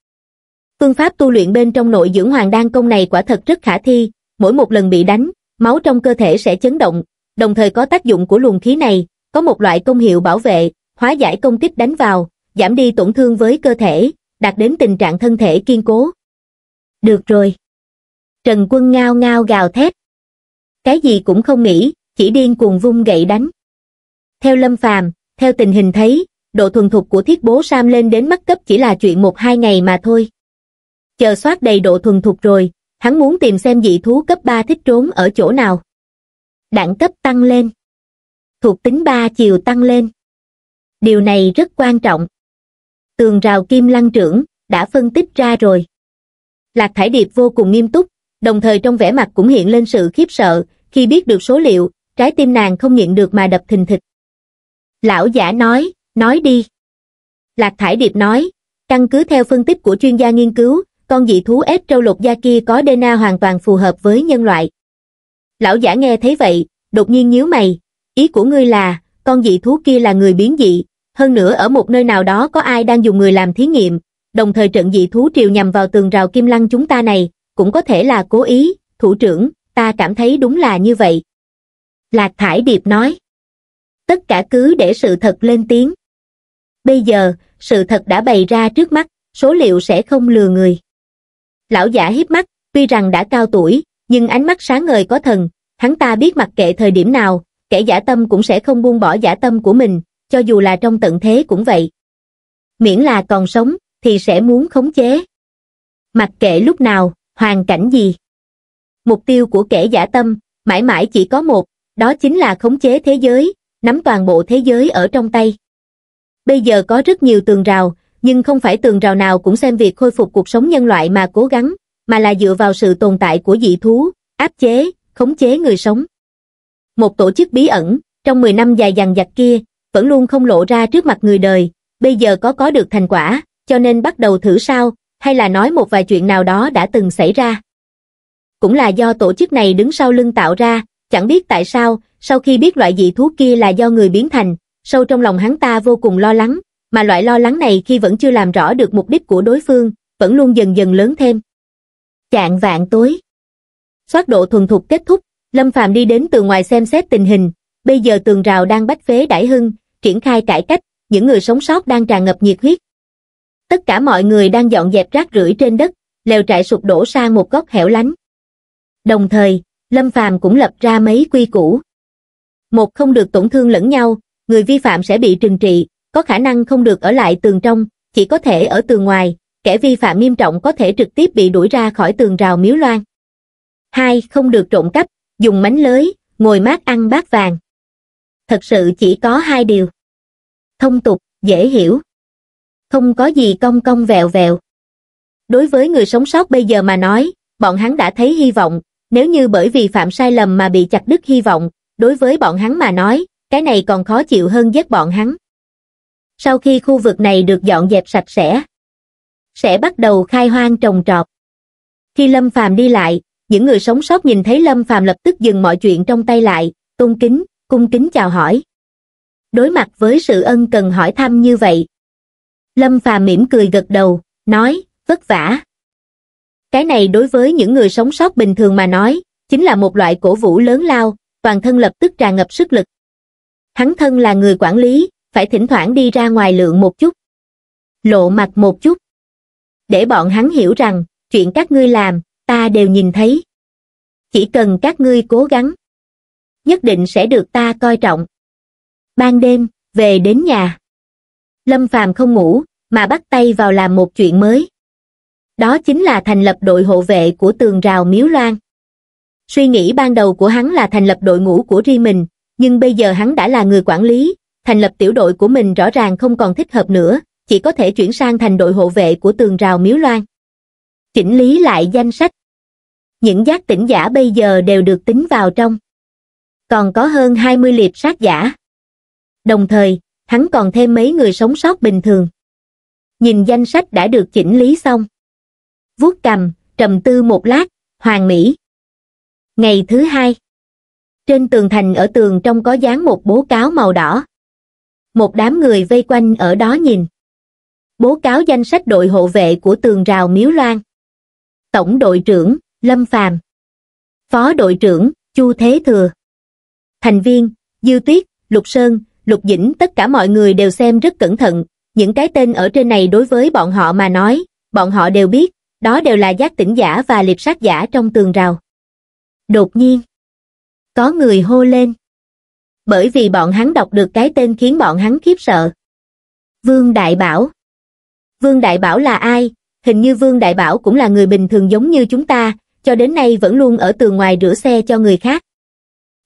Phương pháp tu luyện bên trong nội dưỡng hoàng đan công này quả thật rất khả thi, mỗi một lần bị đánh, máu trong cơ thể sẽ chấn động, đồng thời có tác dụng của luồng khí này, có một loại công hiệu bảo vệ, hóa giải công kích đánh vào, giảm đi tổn thương với cơ thể, đạt đến tình trạng thân thể kiên cố. Được rồi. Trần quân ngao ngao gào thét. Cái gì cũng không nghĩ, chỉ điên cuồng vung gậy đánh. Theo lâm phàm, theo tình hình thấy, độ thuần thục của thiết bố Sam lên đến mắt cấp chỉ là chuyện một hai ngày mà thôi. Chờ soát đầy độ thuần thục rồi, hắn muốn tìm xem dị thú cấp 3 thích trốn ở chỗ nào. Đẳng cấp tăng lên. Thuộc tính 3 chiều tăng lên. Điều này rất quan trọng. Tường rào kim lăng trưởng đã phân tích ra rồi. Lạc Thải Điệp vô cùng nghiêm túc, đồng thời trong vẻ mặt cũng hiện lên sự khiếp sợ, khi biết được số liệu, trái tim nàng không nhịn được mà đập thình thịch. Lão giả nói, nói đi. Lạc Thải Điệp nói, căn cứ theo phân tích của chuyên gia nghiên cứu, con dị thú ép trâu lục gia kia có DNA hoàn toàn phù hợp với nhân loại. Lão giả nghe thấy vậy, đột nhiên nhíu mày, ý của ngươi là, con dị thú kia là người biến dị, hơn nữa ở một nơi nào đó có ai đang dùng người làm thí nghiệm, đồng thời trận dị thú triều nhằm vào tường rào kim lăng chúng ta này, cũng có thể là cố ý, thủ trưởng, ta cảm thấy đúng là như vậy. Lạc Thải Điệp nói. Tất cả cứ để sự thật lên tiếng. Bây giờ, sự thật đã bày ra trước mắt, số liệu sẽ không lừa người. Lão giả hiếp mắt, tuy rằng đã cao tuổi, nhưng ánh mắt sáng ngời có thần, hắn ta biết mặc kệ thời điểm nào, kẻ giả tâm cũng sẽ không buông bỏ giả tâm của mình, cho dù là trong tận thế cũng vậy. Miễn là còn sống, thì sẽ muốn khống chế. Mặc kệ lúc nào, hoàn cảnh gì. Mục tiêu của kẻ giả tâm, mãi mãi chỉ có một, đó chính là khống chế thế giới, nắm toàn bộ thế giới ở trong tay. Bây giờ có rất nhiều tường rào, nhưng không phải tường rào nào cũng xem việc khôi phục cuộc sống nhân loại mà cố gắng, mà là dựa vào sự tồn tại của dị thú, áp chế, khống chế người sống. Một tổ chức bí ẩn, trong 10 năm dài dằng dặc kia, vẫn luôn không lộ ra trước mặt người đời, bây giờ có có được thành quả, cho nên bắt đầu thử sao, hay là nói một vài chuyện nào đó đã từng xảy ra. Cũng là do tổ chức này đứng sau lưng tạo ra, chẳng biết tại sao, sau khi biết loại dị thú kia là do người biến thành, sâu trong lòng hắn ta vô cùng lo lắng, mà loại lo lắng này khi vẫn chưa làm rõ được mục đích của đối phương, vẫn luôn dần dần lớn thêm. Chạng vạn tối. Soát độ thuần thục kết thúc, Lâm Phàm đi đến từ ngoài xem xét tình hình, bây giờ tường rào đang bách phế đại hưng, triển khai cải cách, những người sống sót đang tràn ngập nhiệt huyết. Tất cả mọi người đang dọn dẹp rác rưởi trên đất, lều trại sụp đổ sang một góc hẻo lánh. Đồng thời, Lâm Phàm cũng lập ra mấy quy củ. Một không được tổn thương lẫn nhau, người vi phạm sẽ bị trừng trị, có khả năng không được ở lại tường trong, chỉ có thể ở tường ngoài, kẻ vi phạm nghiêm trọng có thể trực tiếp bị đuổi ra khỏi tường rào miếu loan. 2. Không được trộm cắp, dùng mánh lưới, ngồi mát ăn bát vàng. Thật sự chỉ có hai điều. Thông tục, dễ hiểu. Không có gì cong cong vẹo vẹo Đối với người sống sót bây giờ mà nói, bọn hắn đã thấy hy vọng, nếu như bởi vì phạm sai lầm mà bị chặt đứt hy vọng, đối với bọn hắn mà nói, cái này còn khó chịu hơn giết bọn hắn sau khi khu vực này được dọn dẹp sạch sẽ sẽ bắt đầu khai hoang trồng trọt khi lâm phàm đi lại những người sống sót nhìn thấy lâm phàm lập tức dừng mọi chuyện trong tay lại tôn kính cung kính chào hỏi đối mặt với sự ân cần hỏi thăm như vậy lâm phàm mỉm cười gật đầu nói vất vả cái này đối với những người sống sót bình thường mà nói chính là một loại cổ vũ lớn lao toàn thân lập tức tràn ngập sức lực hắn thân là người quản lý phải thỉnh thoảng đi ra ngoài lượng một chút. Lộ mặt một chút. Để bọn hắn hiểu rằng, chuyện các ngươi làm, ta đều nhìn thấy. Chỉ cần các ngươi cố gắng, nhất định sẽ được ta coi trọng. Ban đêm, về đến nhà. Lâm Phàm không ngủ, mà bắt tay vào làm một chuyện mới. Đó chính là thành lập đội hộ vệ của tường rào Miếu Loan. Suy nghĩ ban đầu của hắn là thành lập đội ngũ của riêng mình, nhưng bây giờ hắn đã là người quản lý, thành lập tiểu đội của mình rõ ràng không còn thích hợp nữa, chỉ có thể chuyển sang thành đội hộ vệ của tường rào miếu loan. Chỉnh lý lại danh sách. Những giác tỉnh giả bây giờ đều được tính vào trong. Còn có hơn 20 liệp sát giả. Đồng thời, hắn còn thêm mấy người sống sót bình thường. Nhìn danh sách đã được chỉnh lý xong. vuốt cầm, trầm tư một lát, hoàng mỹ. Ngày thứ hai. Trên tường thành ở tường trong có dán một bố cáo màu đỏ một đám người vây quanh ở đó nhìn. Bố cáo danh sách đội hộ vệ của tường rào Miếu Loan. Tổng đội trưởng, Lâm Phàm. Phó đội trưởng, Chu Thế Thừa. Thành viên, Dư Tuyết, Lục Sơn, Lục Dĩnh tất cả mọi người đều xem rất cẩn thận. Những cái tên ở trên này đối với bọn họ mà nói, bọn họ đều biết, đó đều là giác tỉnh giả và liệp sát giả trong tường rào. Đột nhiên, có người hô lên bởi vì bọn hắn đọc được cái tên khiến bọn hắn khiếp sợ. Vương Đại Bảo Vương Đại Bảo là ai? Hình như Vương Đại Bảo cũng là người bình thường giống như chúng ta, cho đến nay vẫn luôn ở từ ngoài rửa xe cho người khác.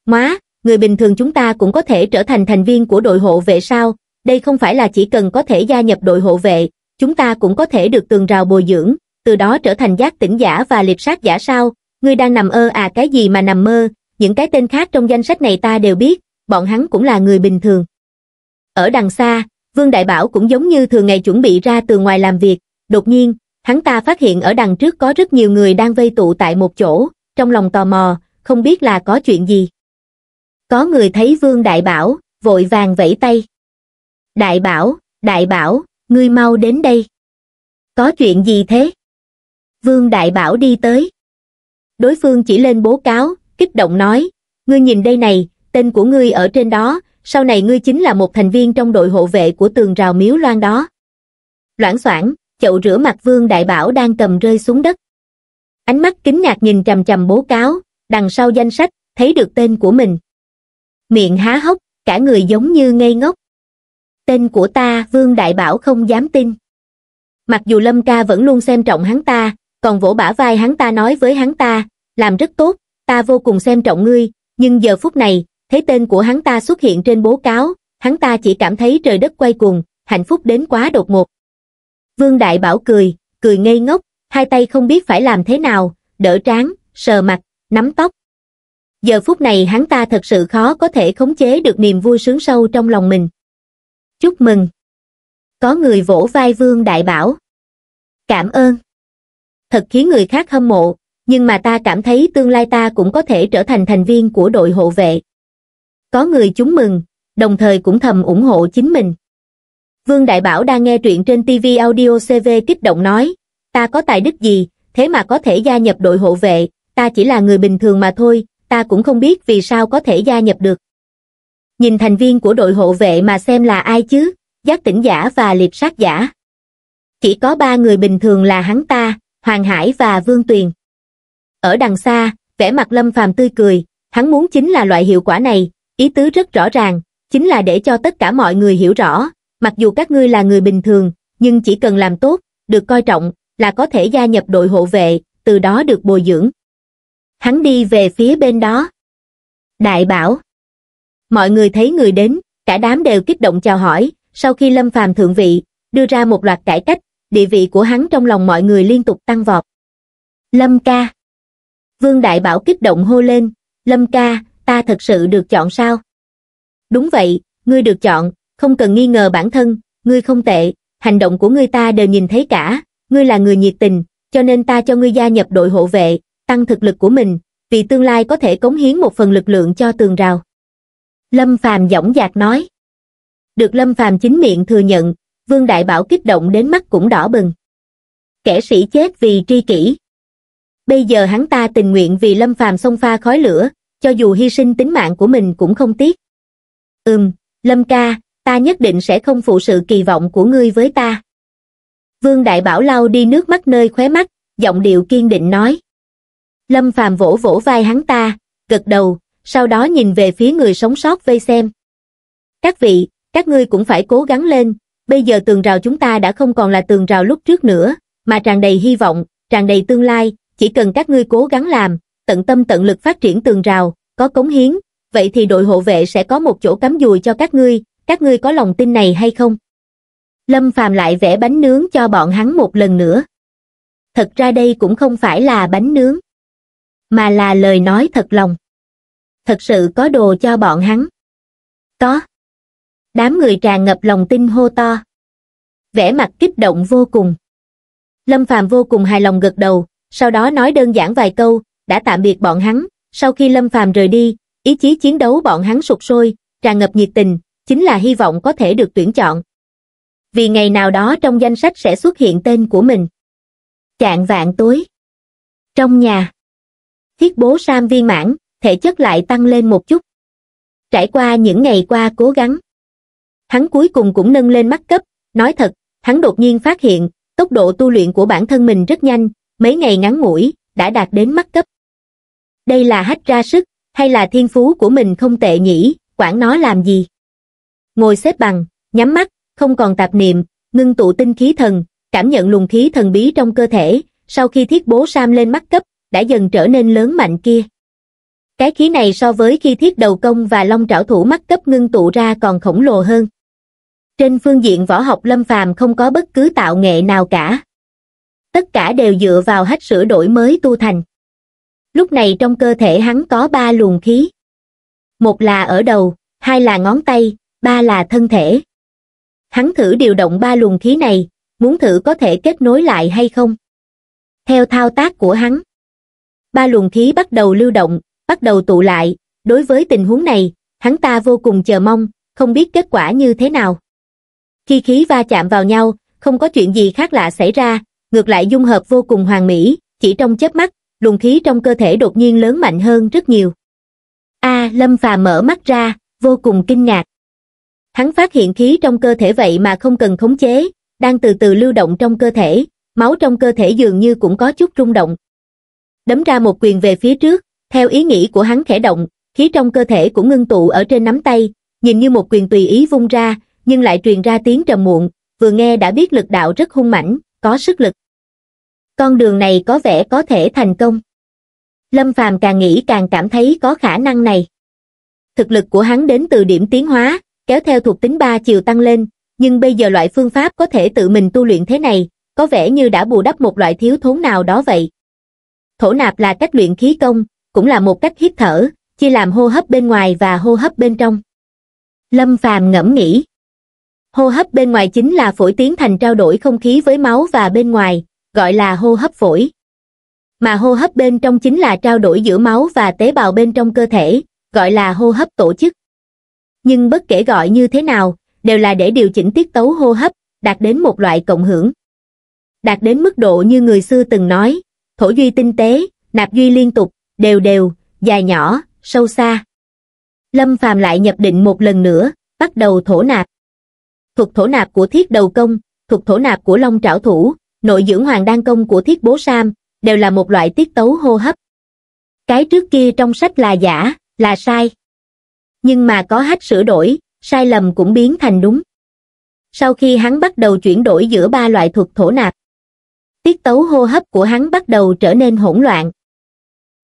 Má, người bình thường chúng ta cũng có thể trở thành thành viên của đội hộ vệ sao? Đây không phải là chỉ cần có thể gia nhập đội hộ vệ, chúng ta cũng có thể được tường rào bồi dưỡng, từ đó trở thành giác tỉnh giả và liệp sát giả sao? Ngươi đang nằm ơ à cái gì mà nằm mơ, những cái tên khác trong danh sách này ta đều biết, bọn hắn cũng là người bình thường. Ở đằng xa, Vương Đại Bảo cũng giống như thường ngày chuẩn bị ra từ ngoài làm việc, đột nhiên, hắn ta phát hiện ở đằng trước có rất nhiều người đang vây tụ tại một chỗ, trong lòng tò mò, không biết là có chuyện gì. Có người thấy Vương Đại Bảo, vội vàng vẫy tay. Đại Bảo, Đại Bảo, ngươi mau đến đây. Có chuyện gì thế? Vương Đại Bảo đi tới. Đối phương chỉ lên bố cáo, kích động nói, ngươi nhìn đây này, tên của ngươi ở trên đó, sau này ngươi chính là một thành viên trong đội hộ vệ của tường rào miếu loan đó. Loãng soảng, chậu rửa mặt vương đại bảo đang cầm rơi xuống đất. Ánh mắt kính ngạc nhìn trầm trầm bố cáo, đằng sau danh sách, thấy được tên của mình. Miệng há hốc, cả người giống như ngây ngốc. Tên của ta, vương đại bảo không dám tin. Mặc dù Lâm ca vẫn luôn xem trọng hắn ta, còn vỗ bả vai hắn ta nói với hắn ta, làm rất tốt, ta vô cùng xem trọng ngươi, nhưng giờ phút này, thấy tên của hắn ta xuất hiện trên bố cáo, hắn ta chỉ cảm thấy trời đất quay cuồng, hạnh phúc đến quá đột ngột. Vương Đại Bảo cười, cười ngây ngốc, hai tay không biết phải làm thế nào, đỡ trán, sờ mặt, nắm tóc. Giờ phút này hắn ta thật sự khó có thể khống chế được niềm vui sướng sâu trong lòng mình. Chúc mừng! Có người vỗ vai Vương Đại Bảo. Cảm ơn! Thật khiến người khác hâm mộ, nhưng mà ta cảm thấy tương lai ta cũng có thể trở thành thành viên của đội hộ vệ có người chúng mừng, đồng thời cũng thầm ủng hộ chính mình. Vương Đại Bảo đang nghe truyện trên TV Audio CV kích động nói, ta có tài đức gì, thế mà có thể gia nhập đội hộ vệ, ta chỉ là người bình thường mà thôi, ta cũng không biết vì sao có thể gia nhập được. Nhìn thành viên của đội hộ vệ mà xem là ai chứ, giác tỉnh giả và liệt sát giả. Chỉ có ba người bình thường là hắn ta, Hoàng Hải và Vương Tuyền. Ở đằng xa, vẻ mặt Lâm Phàm tươi cười, hắn muốn chính là loại hiệu quả này, Ý tứ rất rõ ràng, chính là để cho tất cả mọi người hiểu rõ, mặc dù các ngươi là người bình thường, nhưng chỉ cần làm tốt, được coi trọng, là có thể gia nhập đội hộ vệ, từ đó được bồi dưỡng. Hắn đi về phía bên đó. Đại bảo. Mọi người thấy người đến, cả đám đều kích động chào hỏi, sau khi Lâm Phàm thượng vị, đưa ra một loạt cải cách, địa vị của hắn trong lòng mọi người liên tục tăng vọt. Lâm ca. Vương Đại Bảo kích động hô lên, Lâm ca, ta thật sự được chọn sao? Đúng vậy, ngươi được chọn, không cần nghi ngờ bản thân, ngươi không tệ, hành động của ngươi ta đều nhìn thấy cả, ngươi là người nhiệt tình, cho nên ta cho ngươi gia nhập đội hộ vệ, tăng thực lực của mình, vì tương lai có thể cống hiến một phần lực lượng cho tường rào. Lâm Phàm dõng dạc nói. Được Lâm Phàm chính miệng thừa nhận, Vương Đại Bảo kích động đến mắt cũng đỏ bừng. Kẻ sĩ chết vì tri kỷ. Bây giờ hắn ta tình nguyện vì Lâm Phàm xông pha khói lửa, cho dù hy sinh tính mạng của mình cũng không tiếc. Ừm, Lâm ca, ta nhất định sẽ không phụ sự kỳ vọng của ngươi với ta. Vương Đại Bảo lau đi nước mắt nơi khóe mắt, giọng điệu kiên định nói. Lâm Phàm vỗ vỗ vai hắn ta, gật đầu, sau đó nhìn về phía người sống sót vây xem. Các vị, các ngươi cũng phải cố gắng lên, bây giờ tường rào chúng ta đã không còn là tường rào lúc trước nữa, mà tràn đầy hy vọng, tràn đầy tương lai, chỉ cần các ngươi cố gắng làm, tận tâm tận lực phát triển tường rào, có cống hiến, vậy thì đội hộ vệ sẽ có một chỗ cắm dùi cho các ngươi, các ngươi có lòng tin này hay không? Lâm Phàm lại vẽ bánh nướng cho bọn hắn một lần nữa. Thật ra đây cũng không phải là bánh nướng, mà là lời nói thật lòng. Thật sự có đồ cho bọn hắn. Có. Đám người tràn ngập lòng tin hô to. Vẻ mặt kích động vô cùng. Lâm Phàm vô cùng hài lòng gật đầu, sau đó nói đơn giản vài câu, đã tạm biệt bọn hắn, sau khi Lâm Phàm rời đi, ý chí chiến đấu bọn hắn sụt sôi, tràn ngập nhiệt tình, chính là hy vọng có thể được tuyển chọn. Vì ngày nào đó trong danh sách sẽ xuất hiện tên của mình. Chạng vạn tối. Trong nhà. Thiết bố Sam viên mãn, thể chất lại tăng lên một chút. Trải qua những ngày qua cố gắng. Hắn cuối cùng cũng nâng lên mắt cấp, nói thật, hắn đột nhiên phát hiện, tốc độ tu luyện của bản thân mình rất nhanh, mấy ngày ngắn ngủi, đã đạt đến mắt cấp đây là hách ra sức, hay là thiên phú của mình không tệ nhỉ, quản nó làm gì. Ngồi xếp bằng, nhắm mắt, không còn tạp niệm, ngưng tụ tinh khí thần, cảm nhận luồng khí thần bí trong cơ thể, sau khi thiết bố Sam lên mắt cấp, đã dần trở nên lớn mạnh kia. Cái khí này so với khi thiết đầu công và long trảo thủ mắt cấp ngưng tụ ra còn khổng lồ hơn. Trên phương diện võ học lâm phàm không có bất cứ tạo nghệ nào cả. Tất cả đều dựa vào hách sửa đổi mới tu thành lúc này trong cơ thể hắn có ba luồng khí một là ở đầu hai là ngón tay ba là thân thể hắn thử điều động ba luồng khí này muốn thử có thể kết nối lại hay không theo thao tác của hắn ba luồng khí bắt đầu lưu động bắt đầu tụ lại đối với tình huống này hắn ta vô cùng chờ mong không biết kết quả như thế nào khi khí va chạm vào nhau không có chuyện gì khác lạ xảy ra ngược lại dung hợp vô cùng hoàn mỹ chỉ trong chớp mắt luồng khí trong cơ thể đột nhiên lớn mạnh hơn rất nhiều. A, Lâm Phàm mở mắt ra, vô cùng kinh ngạc. Hắn phát hiện khí trong cơ thể vậy mà không cần khống chế, đang từ từ lưu động trong cơ thể, máu trong cơ thể dường như cũng có chút rung động. Đấm ra một quyền về phía trước, theo ý nghĩ của hắn khẽ động, khí trong cơ thể cũng ngưng tụ ở trên nắm tay, nhìn như một quyền tùy ý vung ra, nhưng lại truyền ra tiếng trầm muộn, vừa nghe đã biết lực đạo rất hung mãnh, có sức lực con đường này có vẻ có thể thành công. Lâm Phàm càng nghĩ càng cảm thấy có khả năng này. Thực lực của hắn đến từ điểm tiến hóa, kéo theo thuộc tính ba chiều tăng lên, nhưng bây giờ loại phương pháp có thể tự mình tu luyện thế này, có vẻ như đã bù đắp một loại thiếu thốn nào đó vậy. Thổ nạp là cách luyện khí công, cũng là một cách hít thở, chia làm hô hấp bên ngoài và hô hấp bên trong. Lâm Phàm ngẫm nghĩ. Hô hấp bên ngoài chính là phổi tiến thành trao đổi không khí với máu và bên ngoài, gọi là hô hấp phổi. Mà hô hấp bên trong chính là trao đổi giữa máu và tế bào bên trong cơ thể, gọi là hô hấp tổ chức. Nhưng bất kể gọi như thế nào, đều là để điều chỉnh tiết tấu hô hấp, đạt đến một loại cộng hưởng. Đạt đến mức độ như người xưa từng nói, thổ duy tinh tế, nạp duy liên tục, đều đều, dài nhỏ, sâu xa. Lâm Phàm lại nhập định một lần nữa, bắt đầu thổ nạp. Thuật thổ nạp của thiết đầu công, thuật thổ nạp của long trảo thủ, nội dưỡng hoàng đan công của thiết bố Sam, đều là một loại tiết tấu hô hấp. Cái trước kia trong sách là giả, là sai. Nhưng mà có hách sửa đổi, sai lầm cũng biến thành đúng. Sau khi hắn bắt đầu chuyển đổi giữa ba loại thuật thổ nạp, tiết tấu hô hấp của hắn bắt đầu trở nên hỗn loạn.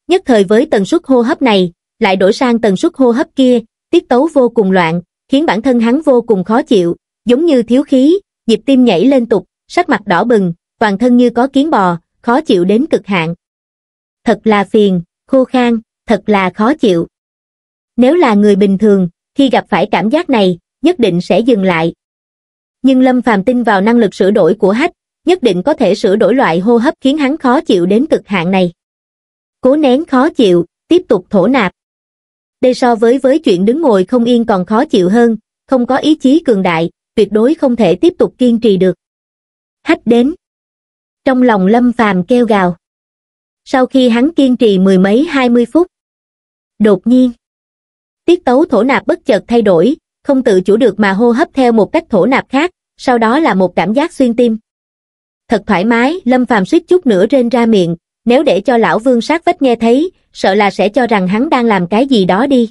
Nhất thời với tần suất hô hấp này, lại đổi sang tần suất hô hấp kia, tiết tấu vô cùng loạn, khiến bản thân hắn vô cùng khó chịu, giống như thiếu khí, nhịp tim nhảy lên tục, sắc mặt đỏ bừng, toàn thân như có kiến bò, khó chịu đến cực hạn. Thật là phiền, khô khan, thật là khó chịu. Nếu là người bình thường, khi gặp phải cảm giác này, nhất định sẽ dừng lại. Nhưng Lâm Phàm tin vào năng lực sửa đổi của hách, nhất định có thể sửa đổi loại hô hấp khiến hắn khó chịu đến cực hạn này. Cố nén khó chịu, tiếp tục thổ nạp. Đây so với với chuyện đứng ngồi không yên còn khó chịu hơn, không có ý chí cường đại, tuyệt đối không thể tiếp tục kiên trì được. Hách đến trong lòng lâm phàm kêu gào. Sau khi hắn kiên trì mười mấy hai mươi phút, đột nhiên, tiết tấu thổ nạp bất chợt thay đổi, không tự chủ được mà hô hấp theo một cách thổ nạp khác, sau đó là một cảm giác xuyên tim. Thật thoải mái, lâm phàm suýt chút nữa rên ra miệng, nếu để cho lão vương sát vách nghe thấy, sợ là sẽ cho rằng hắn đang làm cái gì đó đi.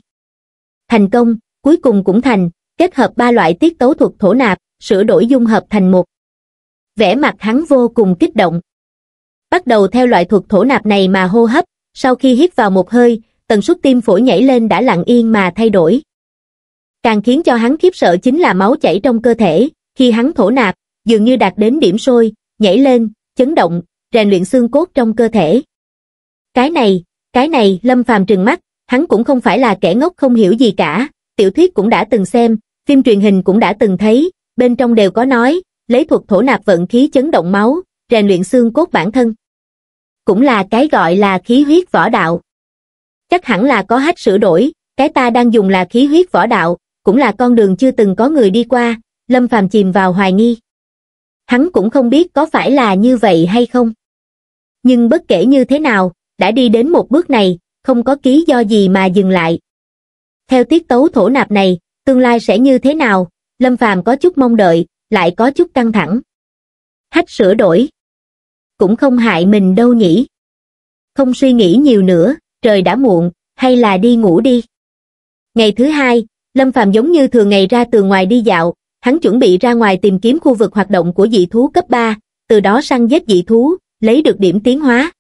Thành công, cuối cùng cũng thành, kết hợp ba loại tiết tấu thuật thổ nạp, sửa đổi dung hợp thành một vẻ mặt hắn vô cùng kích động. Bắt đầu theo loại thuật thổ nạp này mà hô hấp, sau khi hít vào một hơi, tần suất tim phổi nhảy lên đã lặng yên mà thay đổi. Càng khiến cho hắn khiếp sợ chính là máu chảy trong cơ thể, khi hắn thổ nạp, dường như đạt đến điểm sôi, nhảy lên, chấn động, rèn luyện xương cốt trong cơ thể. Cái này, cái này, Lâm Phàm trừng mắt, hắn cũng không phải là kẻ ngốc không hiểu gì cả, tiểu thuyết cũng đã từng xem, phim truyền hình cũng đã từng thấy, bên trong đều có nói, lấy thuật thổ nạp vận khí chấn động máu, rèn luyện xương cốt bản thân. Cũng là cái gọi là khí huyết võ đạo. Chắc hẳn là có hết sửa đổi, cái ta đang dùng là khí huyết võ đạo, cũng là con đường chưa từng có người đi qua, Lâm Phàm chìm vào hoài nghi. Hắn cũng không biết có phải là như vậy hay không. Nhưng bất kể như thế nào, đã đi đến một bước này, không có ký do gì mà dừng lại. Theo tiết tấu thổ nạp này, tương lai sẽ như thế nào, Lâm Phàm có chút mong đợi, lại có chút căng thẳng. Hách sửa đổi. Cũng không hại mình đâu nhỉ. Không suy nghĩ nhiều nữa, trời đã muộn, hay là đi ngủ đi. Ngày thứ hai, Lâm Phàm giống như thường ngày ra từ ngoài đi dạo, hắn chuẩn bị ra ngoài tìm kiếm khu vực hoạt động của dị thú cấp 3, từ đó săn giết dị thú, lấy được điểm tiến hóa.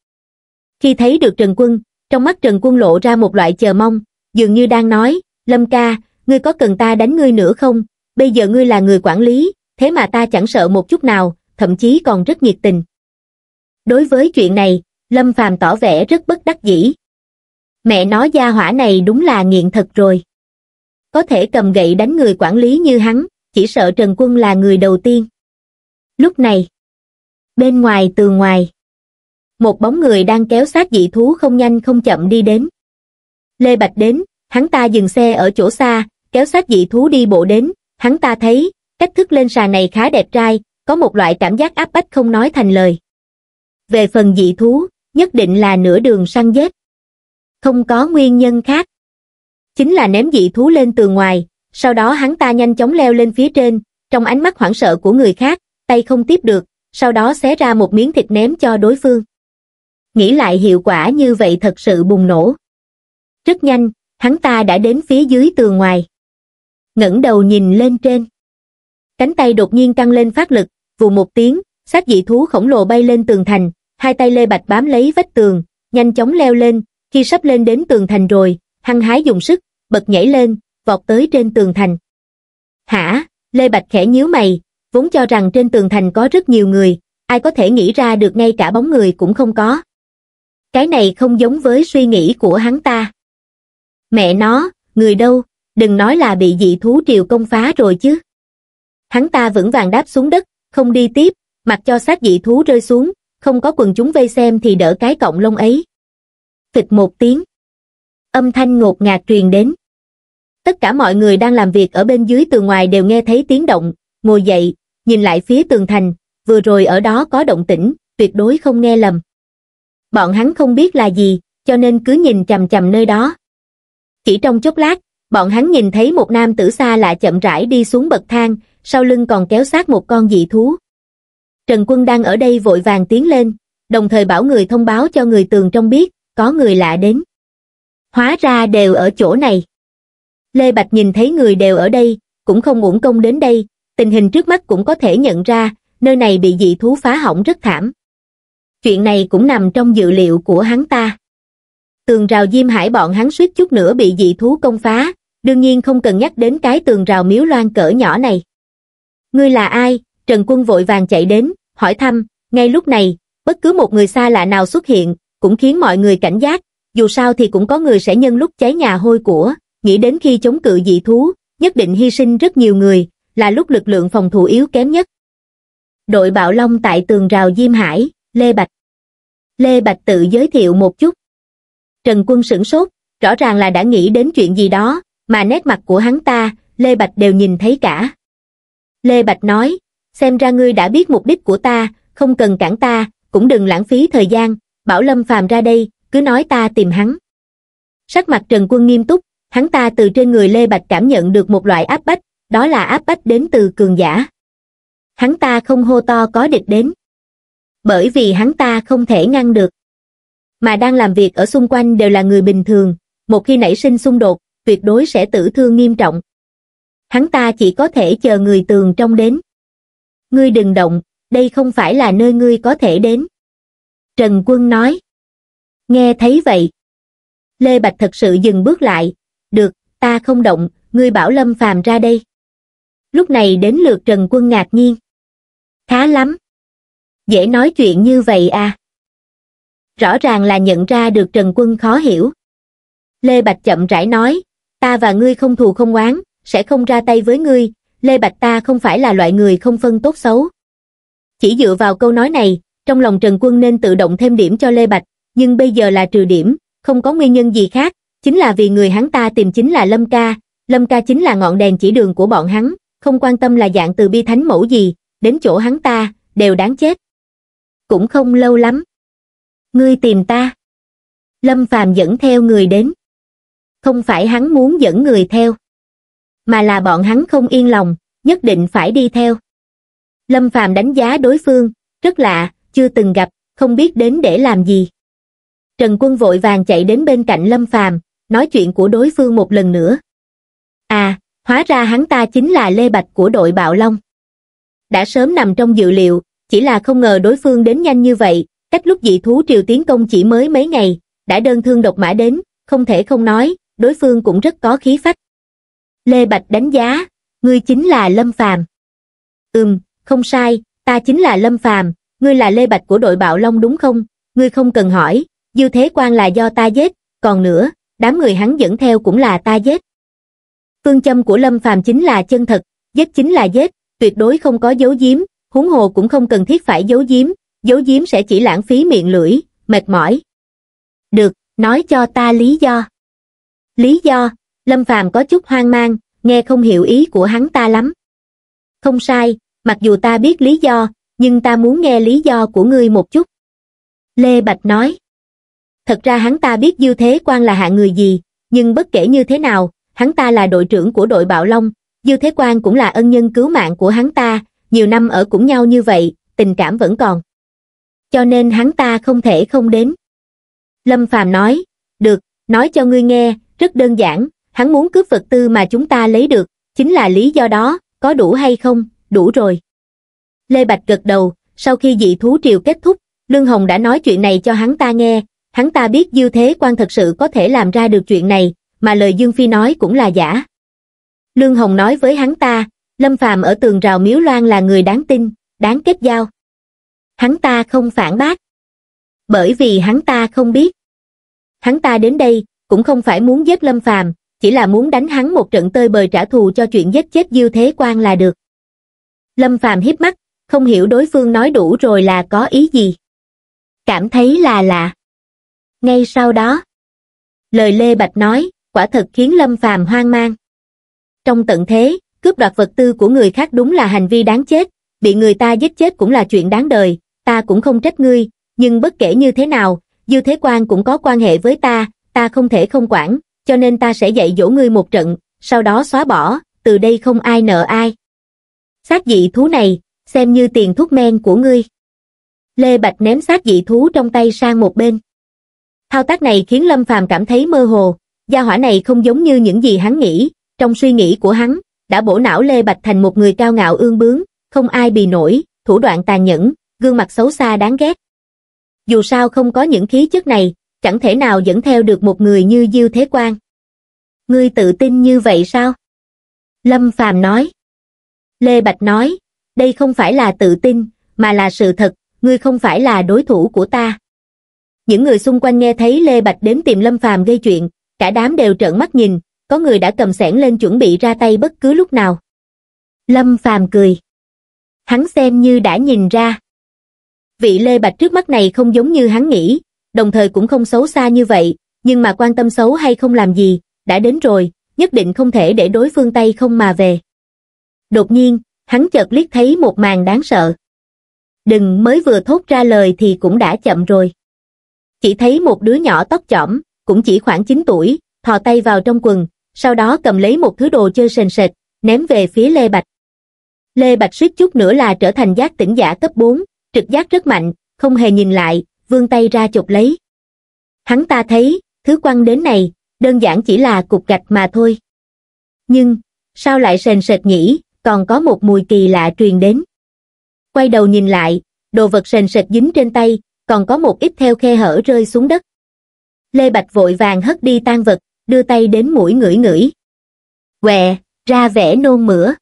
Khi thấy được Trần Quân, trong mắt Trần Quân lộ ra một loại chờ mong, dường như đang nói, Lâm ca, ngươi có cần ta đánh ngươi nữa không? Bây giờ ngươi là người quản lý, thế mà ta chẳng sợ một chút nào, thậm chí còn rất nhiệt tình. Đối với chuyện này, Lâm Phàm tỏ vẻ rất bất đắc dĩ. Mẹ nó gia hỏa này đúng là nghiện thật rồi. Có thể cầm gậy đánh người quản lý như hắn, chỉ sợ Trần Quân là người đầu tiên. Lúc này, bên ngoài từ ngoài, một bóng người đang kéo sát dị thú không nhanh không chậm đi đến. Lê Bạch đến, hắn ta dừng xe ở chỗ xa, kéo sát dị thú đi bộ đến, hắn ta thấy, cách thức lên sàn này khá đẹp trai, có một loại cảm giác áp bách không nói thành lời. Về phần dị thú, nhất định là nửa đường săn giết. Không có nguyên nhân khác. Chính là ném dị thú lên từ ngoài, sau đó hắn ta nhanh chóng leo lên phía trên, trong ánh mắt hoảng sợ của người khác, tay không tiếp được, sau đó xé ra một miếng thịt ném cho đối phương. Nghĩ lại hiệu quả như vậy thật sự bùng nổ. Rất nhanh, hắn ta đã đến phía dưới tường ngoài. ngẩng đầu nhìn lên trên. Cánh tay đột nhiên căng lên phát lực, vù một tiếng, xác dị thú khổng lồ bay lên tường thành, hai tay Lê Bạch bám lấy vách tường, nhanh chóng leo lên, khi sắp lên đến tường thành rồi, hăng hái dùng sức, bật nhảy lên, vọt tới trên tường thành. Hả? Lê Bạch khẽ nhíu mày, vốn cho rằng trên tường thành có rất nhiều người, ai có thể nghĩ ra được ngay cả bóng người cũng không có. Cái này không giống với suy nghĩ của hắn ta. Mẹ nó, người đâu, đừng nói là bị dị thú triều công phá rồi chứ. Hắn ta vững vàng đáp xuống đất, không đi tiếp, mặc cho sát dị thú rơi xuống, không có quần chúng vây xem thì đỡ cái cọng lông ấy. Phịch một tiếng. Âm thanh ngột ngạt truyền đến. Tất cả mọi người đang làm việc ở bên dưới từ ngoài đều nghe thấy tiếng động, ngồi dậy, nhìn lại phía tường thành, vừa rồi ở đó có động tĩnh, tuyệt đối không nghe lầm. Bọn hắn không biết là gì, cho nên cứ nhìn chằm chằm nơi đó. Chỉ trong chốc lát, bọn hắn nhìn thấy một nam tử xa lạ chậm rãi đi xuống bậc thang, sau lưng còn kéo sát một con dị thú. Trần Quân đang ở đây vội vàng tiến lên, đồng thời bảo người thông báo cho người tường trong biết, có người lạ đến. Hóa ra đều ở chỗ này. Lê Bạch nhìn thấy người đều ở đây, cũng không uổng công đến đây, tình hình trước mắt cũng có thể nhận ra, nơi này bị dị thú phá hỏng rất thảm. Chuyện này cũng nằm trong dự liệu của hắn ta. Tường rào Diêm Hải bọn hắn suýt chút nữa bị dị thú công phá, đương nhiên không cần nhắc đến cái tường rào miếu loan cỡ nhỏ này ngươi là ai? Trần Quân vội vàng chạy đến, hỏi thăm, ngay lúc này, bất cứ một người xa lạ nào xuất hiện, cũng khiến mọi người cảnh giác, dù sao thì cũng có người sẽ nhân lúc cháy nhà hôi của, nghĩ đến khi chống cự dị thú, nhất định hy sinh rất nhiều người, là lúc lực lượng phòng thủ yếu kém nhất. Đội Bạo Long tại tường rào Diêm Hải, Lê Bạch. Lê Bạch tự giới thiệu một chút. Trần Quân sửng sốt, rõ ràng là đã nghĩ đến chuyện gì đó, mà nét mặt của hắn ta, Lê Bạch đều nhìn thấy cả. Lê Bạch nói, xem ra ngươi đã biết mục đích của ta, không cần cản ta, cũng đừng lãng phí thời gian, bảo Lâm Phàm ra đây, cứ nói ta tìm hắn. Sắc mặt Trần Quân nghiêm túc, hắn ta từ trên người Lê Bạch cảm nhận được một loại áp bách, đó là áp bách đến từ cường giả. Hắn ta không hô to có địch đến, bởi vì hắn ta không thể ngăn được. Mà đang làm việc ở xung quanh đều là người bình thường, một khi nảy sinh xung đột, tuyệt đối sẽ tử thương nghiêm trọng hắn ta chỉ có thể chờ người tường trong đến. Ngươi đừng động, đây không phải là nơi ngươi có thể đến. Trần Quân nói. Nghe thấy vậy. Lê Bạch thật sự dừng bước lại. Được, ta không động, ngươi bảo Lâm Phàm ra đây. Lúc này đến lượt Trần Quân ngạc nhiên. Khá lắm. Dễ nói chuyện như vậy à. Rõ ràng là nhận ra được Trần Quân khó hiểu. Lê Bạch chậm rãi nói, ta và ngươi không thù không oán, sẽ không ra tay với ngươi lê bạch ta không phải là loại người không phân tốt xấu chỉ dựa vào câu nói này trong lòng trần quân nên tự động thêm điểm cho lê bạch nhưng bây giờ là trừ điểm không có nguyên nhân gì khác chính là vì người hắn ta tìm chính là lâm ca lâm ca chính là ngọn đèn chỉ đường của bọn hắn không quan tâm là dạng từ bi thánh mẫu gì đến chỗ hắn ta đều đáng chết cũng không lâu lắm ngươi tìm ta lâm phàm dẫn theo người đến không phải hắn muốn dẫn người theo mà là bọn hắn không yên lòng, nhất định phải đi theo. Lâm Phàm đánh giá đối phương, rất lạ, chưa từng gặp, không biết đến để làm gì. Trần Quân vội vàng chạy đến bên cạnh Lâm Phàm, nói chuyện của đối phương một lần nữa. À, hóa ra hắn ta chính là Lê Bạch của đội Bạo Long. Đã sớm nằm trong dự liệu, chỉ là không ngờ đối phương đến nhanh như vậy, cách lúc dị thú triều tiến công chỉ mới mấy ngày, đã đơn thương độc mã đến, không thể không nói, đối phương cũng rất có khí phách. Lê Bạch đánh giá, ngươi chính là Lâm Phàm. Ừm, không sai, ta chính là Lâm Phàm, ngươi là Lê Bạch của đội Bạo Long đúng không? Ngươi không cần hỏi, Dư Thế Quan là do ta giết, còn nữa, đám người hắn dẫn theo cũng là ta giết. Phương châm của Lâm Phàm chính là chân thật, giết chính là giết, tuyệt đối không có dấu giếm, huống hồ cũng không cần thiết phải dấu giếm, dấu giếm sẽ chỉ lãng phí miệng lưỡi, mệt mỏi. Được, nói cho ta lý do. Lý do, lâm phàm có chút hoang mang nghe không hiểu ý của hắn ta lắm không sai mặc dù ta biết lý do nhưng ta muốn nghe lý do của ngươi một chút lê bạch nói thật ra hắn ta biết dư thế quan là hạng người gì nhưng bất kể như thế nào hắn ta là đội trưởng của đội bạo long dư thế quan cũng là ân nhân cứu mạng của hắn ta nhiều năm ở cùng nhau như vậy tình cảm vẫn còn cho nên hắn ta không thể không đến lâm phàm nói được nói cho ngươi nghe rất đơn giản hắn muốn cướp vật tư mà chúng ta lấy được, chính là lý do đó, có đủ hay không, đủ rồi. Lê Bạch gật đầu, sau khi dị thú triều kết thúc, Lương Hồng đã nói chuyện này cho hắn ta nghe, hắn ta biết Diêu Thế Quan thật sự có thể làm ra được chuyện này, mà lời Dương Phi nói cũng là giả. Lương Hồng nói với hắn ta, Lâm Phàm ở tường rào Miếu Loan là người đáng tin, đáng kết giao. Hắn ta không phản bác, bởi vì hắn ta không biết. Hắn ta đến đây cũng không phải muốn giết Lâm Phàm, chỉ là muốn đánh hắn một trận tơi bời trả thù cho chuyện giết chết Diêu Thế Quan là được. Lâm Phàm hiếp mắt, không hiểu đối phương nói đủ rồi là có ý gì. Cảm thấy là lạ. Ngay sau đó, lời Lê Bạch nói, quả thật khiến Lâm Phàm hoang mang. Trong tận thế, cướp đoạt vật tư của người khác đúng là hành vi đáng chết, bị người ta giết chết cũng là chuyện đáng đời, ta cũng không trách ngươi, nhưng bất kể như thế nào, Dư Thế Quan cũng có quan hệ với ta, ta không thể không quản, cho nên ta sẽ dạy dỗ ngươi một trận, sau đó xóa bỏ, từ đây không ai nợ ai. Xác dị thú này, xem như tiền thuốc men của ngươi. Lê Bạch ném xác dị thú trong tay sang một bên. Thao tác này khiến Lâm Phàm cảm thấy mơ hồ, gia hỏa này không giống như những gì hắn nghĩ, trong suy nghĩ của hắn, đã bổ não Lê Bạch thành một người cao ngạo ương bướng, không ai bì nổi, thủ đoạn tàn nhẫn, gương mặt xấu xa đáng ghét. Dù sao không có những khí chất này, chẳng thể nào dẫn theo được một người như Diêu Thế Quang. Ngươi tự tin như vậy sao? Lâm Phàm nói. Lê Bạch nói, đây không phải là tự tin, mà là sự thật, ngươi không phải là đối thủ của ta. Những người xung quanh nghe thấy Lê Bạch đến tìm Lâm Phàm gây chuyện, cả đám đều trợn mắt nhìn, có người đã cầm sẻn lên chuẩn bị ra tay bất cứ lúc nào. Lâm Phàm cười. Hắn xem như đã nhìn ra. Vị Lê Bạch trước mắt này không giống như hắn nghĩ, đồng thời cũng không xấu xa như vậy, nhưng mà quan tâm xấu hay không làm gì, đã đến rồi, nhất định không thể để đối phương tay không mà về. Đột nhiên, hắn chợt liếc thấy một màn đáng sợ. Đừng mới vừa thốt ra lời thì cũng đã chậm rồi. Chỉ thấy một đứa nhỏ tóc chỏm, cũng chỉ khoảng 9 tuổi, thò tay vào trong quần, sau đó cầm lấy một thứ đồ chơi sền sệt, ném về phía Lê Bạch. Lê Bạch suýt chút nữa là trở thành giác tỉnh giả cấp 4, trực giác rất mạnh, không hề nhìn lại, vươn tay ra chụp lấy. Hắn ta thấy, thứ quăng đến này, đơn giản chỉ là cục gạch mà thôi. Nhưng, sao lại sền sệt nhỉ, còn có một mùi kỳ lạ truyền đến. Quay đầu nhìn lại, đồ vật sền sệt dính trên tay, còn có một ít theo khe hở rơi xuống đất. Lê Bạch vội vàng hất đi tan vật, đưa tay đến mũi ngửi ngửi. quẹ ra vẻ nôn mửa.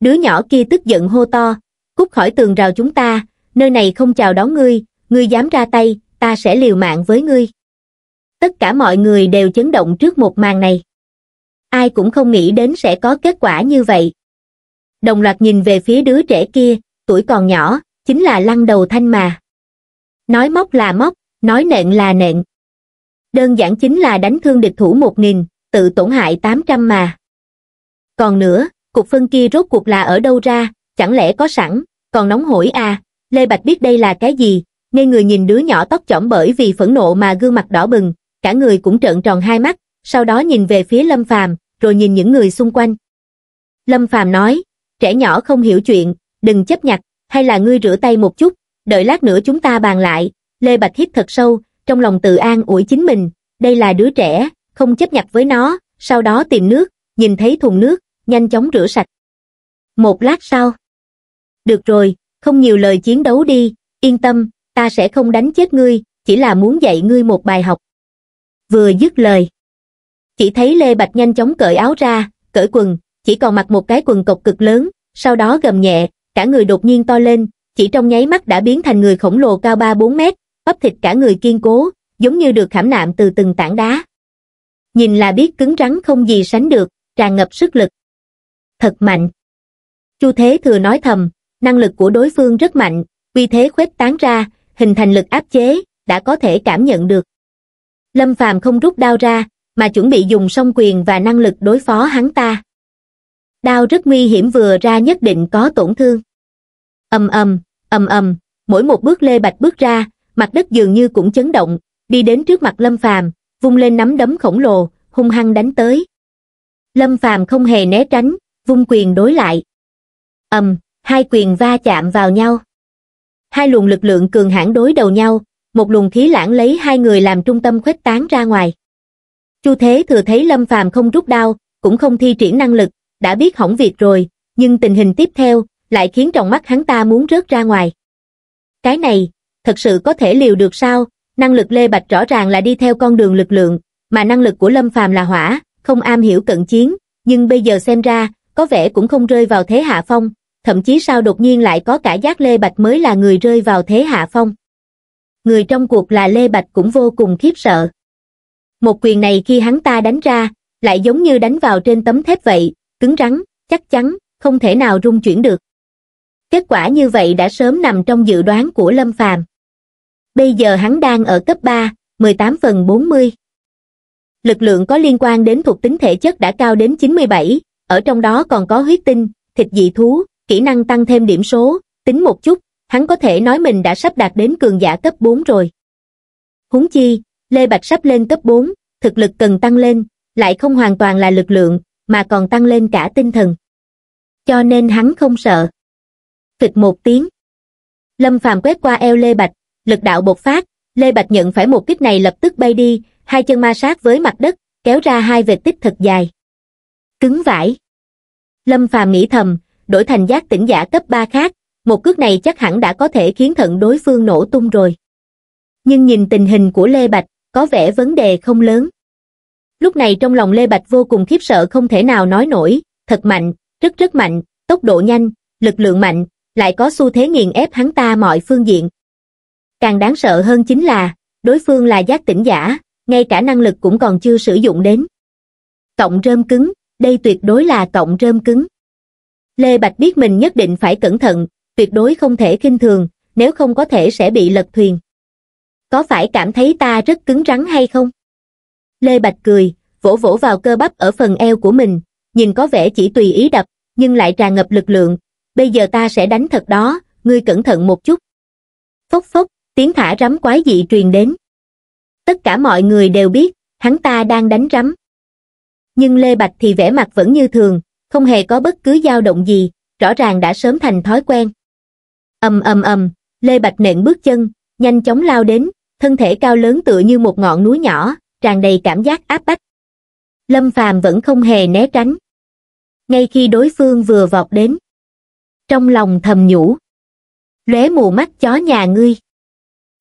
Đứa nhỏ kia tức giận hô to, cút khỏi tường rào chúng ta, nơi này không chào đón ngươi, ngươi dám ra tay ta sẽ liều mạng với ngươi tất cả mọi người đều chấn động trước một màn này ai cũng không nghĩ đến sẽ có kết quả như vậy đồng loạt nhìn về phía đứa trẻ kia tuổi còn nhỏ chính là lăng đầu thanh mà nói móc là móc nói nện là nện đơn giản chính là đánh thương địch thủ một nghìn tự tổn hại tám trăm mà còn nữa cục phân kia rốt cuộc là ở đâu ra chẳng lẽ có sẵn còn nóng hổi à lê bạch biết đây là cái gì ngay người nhìn đứa nhỏ tóc chỏm bởi vì phẫn nộ mà gương mặt đỏ bừng, cả người cũng trợn tròn hai mắt, sau đó nhìn về phía Lâm Phàm, rồi nhìn những người xung quanh. Lâm Phàm nói, trẻ nhỏ không hiểu chuyện, đừng chấp nhặt, hay là ngươi rửa tay một chút, đợi lát nữa chúng ta bàn lại. Lê Bạch hít thật sâu, trong lòng tự an ủi chính mình, đây là đứa trẻ, không chấp nhặt với nó, sau đó tìm nước, nhìn thấy thùng nước, nhanh chóng rửa sạch. Một lát sau. Được rồi, không nhiều lời chiến đấu đi, yên tâm, ta sẽ không đánh chết ngươi, chỉ là muốn dạy ngươi một bài học. Vừa dứt lời, chỉ thấy Lê Bạch nhanh chóng cởi áo ra, cởi quần, chỉ còn mặc một cái quần cộc cực lớn, sau đó gầm nhẹ, cả người đột nhiên to lên, chỉ trong nháy mắt đã biến thành người khổng lồ cao 3-4 mét, bắp thịt cả người kiên cố, giống như được khảm nạm từ từng tảng đá. Nhìn là biết cứng rắn không gì sánh được, tràn ngập sức lực. Thật mạnh. Chu Thế Thừa nói thầm, năng lực của đối phương rất mạnh, uy thế khuếch tán ra, hình thành lực áp chế, đã có thể cảm nhận được. Lâm Phàm không rút đao ra, mà chuẩn bị dùng song quyền và năng lực đối phó hắn ta. Đao rất nguy hiểm vừa ra nhất định có tổn thương. Ầm ầm, ầm ầm, mỗi một bước Lê Bạch bước ra, mặt đất dường như cũng chấn động, đi đến trước mặt Lâm Phàm, vung lên nắm đấm khổng lồ, hung hăng đánh tới. Lâm Phàm không hề né tránh, vung quyền đối lại. Ầm, hai quyền va chạm vào nhau hai luồng lực lượng cường hãn đối đầu nhau, một luồng khí lãng lấy hai người làm trung tâm khuếch tán ra ngoài. Chu Thế Thừa thấy Lâm Phàm không rút đao, cũng không thi triển năng lực, đã biết hỏng việc rồi, nhưng tình hình tiếp theo lại khiến trong mắt hắn ta muốn rớt ra ngoài. Cái này, thật sự có thể liều được sao? Năng lực Lê Bạch rõ ràng là đi theo con đường lực lượng, mà năng lực của Lâm Phàm là hỏa, không am hiểu cận chiến, nhưng bây giờ xem ra, có vẻ cũng không rơi vào thế hạ phong, thậm chí sao đột nhiên lại có cả giác Lê Bạch mới là người rơi vào thế hạ phong. Người trong cuộc là Lê Bạch cũng vô cùng khiếp sợ. Một quyền này khi hắn ta đánh ra, lại giống như đánh vào trên tấm thép vậy, cứng rắn, chắc chắn, không thể nào rung chuyển được. Kết quả như vậy đã sớm nằm trong dự đoán của Lâm Phàm. Bây giờ hắn đang ở cấp 3, 18 phần 40. Lực lượng có liên quan đến thuộc tính thể chất đã cao đến 97, ở trong đó còn có huyết tinh, thịt dị thú, kỹ năng tăng thêm điểm số, tính một chút, hắn có thể nói mình đã sắp đạt đến cường giả cấp 4 rồi. húng chi, Lê Bạch sắp lên cấp 4, thực lực cần tăng lên, lại không hoàn toàn là lực lượng, mà còn tăng lên cả tinh thần. Cho nên hắn không sợ. Phịch một tiếng. Lâm Phàm quét qua eo Lê Bạch, lực đạo bột phát, Lê Bạch nhận phải một kích này lập tức bay đi, hai chân ma sát với mặt đất, kéo ra hai vệt tích thật dài. Cứng vải. Lâm Phàm nghĩ thầm, đổi thành giác tỉnh giả cấp 3 khác, một cước này chắc hẳn đã có thể khiến thận đối phương nổ tung rồi. Nhưng nhìn tình hình của Lê Bạch, có vẻ vấn đề không lớn. Lúc này trong lòng Lê Bạch vô cùng khiếp sợ không thể nào nói nổi, thật mạnh, rất rất mạnh, tốc độ nhanh, lực lượng mạnh, lại có xu thế nghiền ép hắn ta mọi phương diện. Càng đáng sợ hơn chính là, đối phương là giác tỉnh giả, ngay cả năng lực cũng còn chưa sử dụng đến. Cộng rơm cứng, đây tuyệt đối là cộng rơm cứng. Lê Bạch biết mình nhất định phải cẩn thận, tuyệt đối không thể kinh thường, nếu không có thể sẽ bị lật thuyền. Có phải cảm thấy ta rất cứng rắn hay không? Lê Bạch cười, vỗ vỗ vào cơ bắp ở phần eo của mình, nhìn có vẻ chỉ tùy ý đập, nhưng lại tràn ngập lực lượng. Bây giờ ta sẽ đánh thật đó, ngươi cẩn thận một chút. Phốc phốc, tiếng thả rắm quái dị truyền đến. Tất cả mọi người đều biết, hắn ta đang đánh rắm. Nhưng Lê Bạch thì vẻ mặt vẫn như thường, không hề có bất cứ dao động gì, rõ ràng đã sớm thành thói quen. ầm ầm ầm, Lê Bạch nện bước chân, nhanh chóng lao đến, thân thể cao lớn tựa như một ngọn núi nhỏ, tràn đầy cảm giác áp bách. Lâm Phàm vẫn không hề né tránh. Ngay khi đối phương vừa vọt đến, trong lòng thầm nhủ, lóe mù mắt chó nhà ngươi.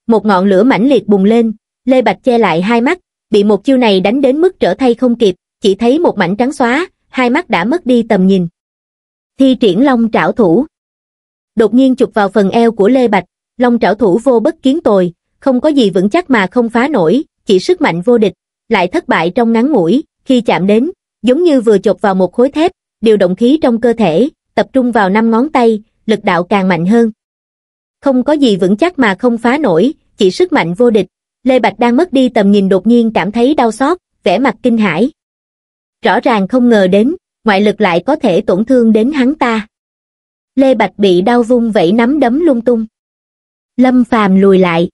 Một ngọn lửa mãnh liệt bùng lên, Lê Bạch che lại hai mắt, bị một chiêu này đánh đến mức trở thay không kịp, chỉ thấy một mảnh trắng xóa, hai mắt đã mất đi tầm nhìn. Thi triển long trảo thủ. Đột nhiên chụp vào phần eo của Lê Bạch, long trảo thủ vô bất kiến tồi, không có gì vững chắc mà không phá nổi, chỉ sức mạnh vô địch, lại thất bại trong ngắn mũi khi chạm đến, giống như vừa chụp vào một khối thép, điều động khí trong cơ thể, tập trung vào năm ngón tay, lực đạo càng mạnh hơn. Không có gì vững chắc mà không phá nổi, chỉ sức mạnh vô địch. Lê Bạch đang mất đi tầm nhìn đột nhiên cảm thấy đau xót, vẻ mặt kinh hãi rõ ràng không ngờ đến, ngoại lực lại có thể tổn thương đến hắn ta. Lê Bạch bị đau vung vẫy nắm đấm lung tung. Lâm Phàm lùi lại.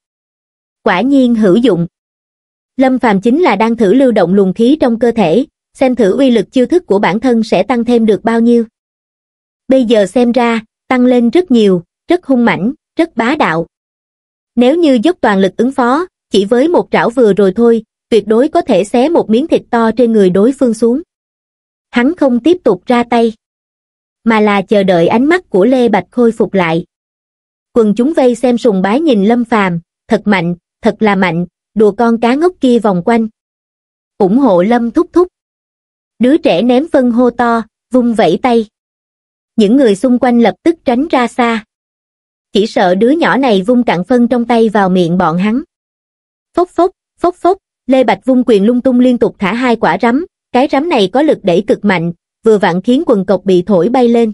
Quả nhiên hữu dụng. Lâm Phàm chính là đang thử lưu động luồng khí trong cơ thể, xem thử uy lực chiêu thức của bản thân sẽ tăng thêm được bao nhiêu. Bây giờ xem ra, tăng lên rất nhiều, rất hung mãnh, rất bá đạo. Nếu như dốc toàn lực ứng phó, chỉ với một trảo vừa rồi thôi, tuyệt đối có thể xé một miếng thịt to trên người đối phương xuống. Hắn không tiếp tục ra tay, mà là chờ đợi ánh mắt của Lê Bạch khôi phục lại. Quần chúng vây xem sùng bái nhìn Lâm Phàm, thật mạnh, thật là mạnh, đùa con cá ngốc kia vòng quanh. ủng hộ Lâm thúc thúc. Đứa trẻ ném phân hô to, vung vẫy tay. Những người xung quanh lập tức tránh ra xa. Chỉ sợ đứa nhỏ này vung cạn phân trong tay vào miệng bọn hắn. Phốc phốc, phốc phốc, Lê Bạch vung quyền lung tung liên tục thả hai quả rắm, cái rắm này có lực đẩy cực mạnh, vừa vặn khiến quần cộc bị thổi bay lên.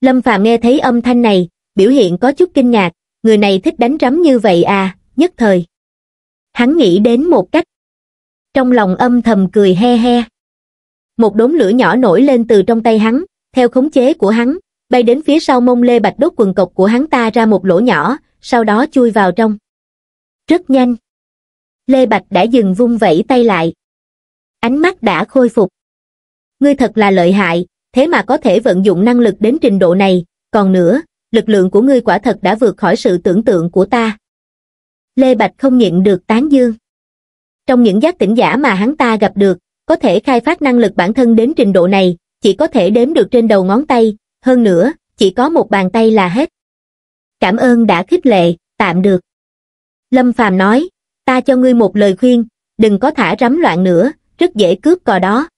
Lâm Phạm nghe thấy âm thanh này, biểu hiện có chút kinh ngạc, người này thích đánh rắm như vậy à, nhất thời. Hắn nghĩ đến một cách. Trong lòng âm thầm cười he he. Một đốm lửa nhỏ nổi lên từ trong tay hắn, theo khống chế của hắn, bay đến phía sau mông Lê Bạch đốt quần cộc của hắn ta ra một lỗ nhỏ, sau đó chui vào trong. Rất nhanh. Lê Bạch đã dừng vung vẩy tay lại. Ánh mắt đã khôi phục. Ngươi thật là lợi hại, thế mà có thể vận dụng năng lực đến trình độ này, còn nữa, lực lượng của ngươi quả thật đã vượt khỏi sự tưởng tượng của ta. Lê Bạch không nhịn được tán dương. Trong những giác tỉnh giả mà hắn ta gặp được, có thể khai phát năng lực bản thân đến trình độ này, chỉ có thể đếm được trên đầu ngón tay, hơn nữa, chỉ có một bàn tay là hết. Cảm ơn đã khích lệ, tạm được. Lâm Phàm nói, ta cho ngươi một lời khuyên, đừng có thả rắm loạn nữa, rất dễ cướp cò đó.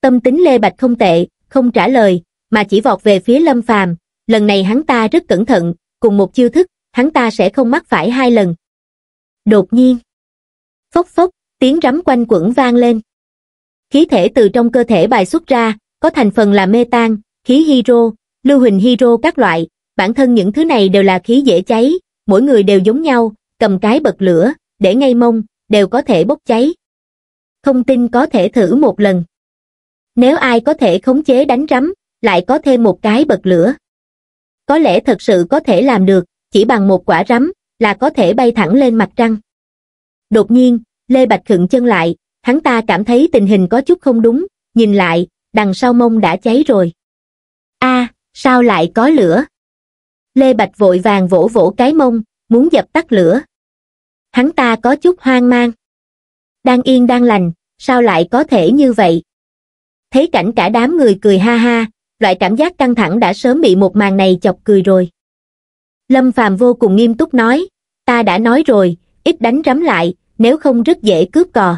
Tâm tính Lê Bạch không tệ, không trả lời, mà chỉ vọt về phía Lâm Phàm, lần này hắn ta rất cẩn thận, cùng một chiêu thức, hắn ta sẽ không mắc phải hai lần. Đột nhiên, phốc phốc, tiếng rắm quanh quẩn vang lên. Khí thể từ trong cơ thể bài xuất ra, có thành phần là mê tan, khí hydro, lưu huỳnh hydro các loại, bản thân những thứ này đều là khí dễ cháy, mỗi người đều giống nhau, cầm cái bật lửa, để ngay mông, đều có thể bốc cháy. Không tin có thể thử một lần. Nếu ai có thể khống chế đánh rắm, lại có thêm một cái bật lửa. Có lẽ thật sự có thể làm được, chỉ bằng một quả rắm, là có thể bay thẳng lên mặt trăng. Đột nhiên, Lê Bạch khựng chân lại, hắn ta cảm thấy tình hình có chút không đúng, nhìn lại, đằng sau mông đã cháy rồi. a sao lại có lửa? Lê Bạch vội vàng vỗ vỗ cái mông, muốn dập tắt lửa hắn ta có chút hoang mang. Đang yên đang lành, sao lại có thể như vậy? Thấy cảnh cả đám người cười ha ha, loại cảm giác căng thẳng đã sớm bị một màn này chọc cười rồi. Lâm Phàm vô cùng nghiêm túc nói, ta đã nói rồi, ít đánh rắm lại, nếu không rất dễ cướp cò.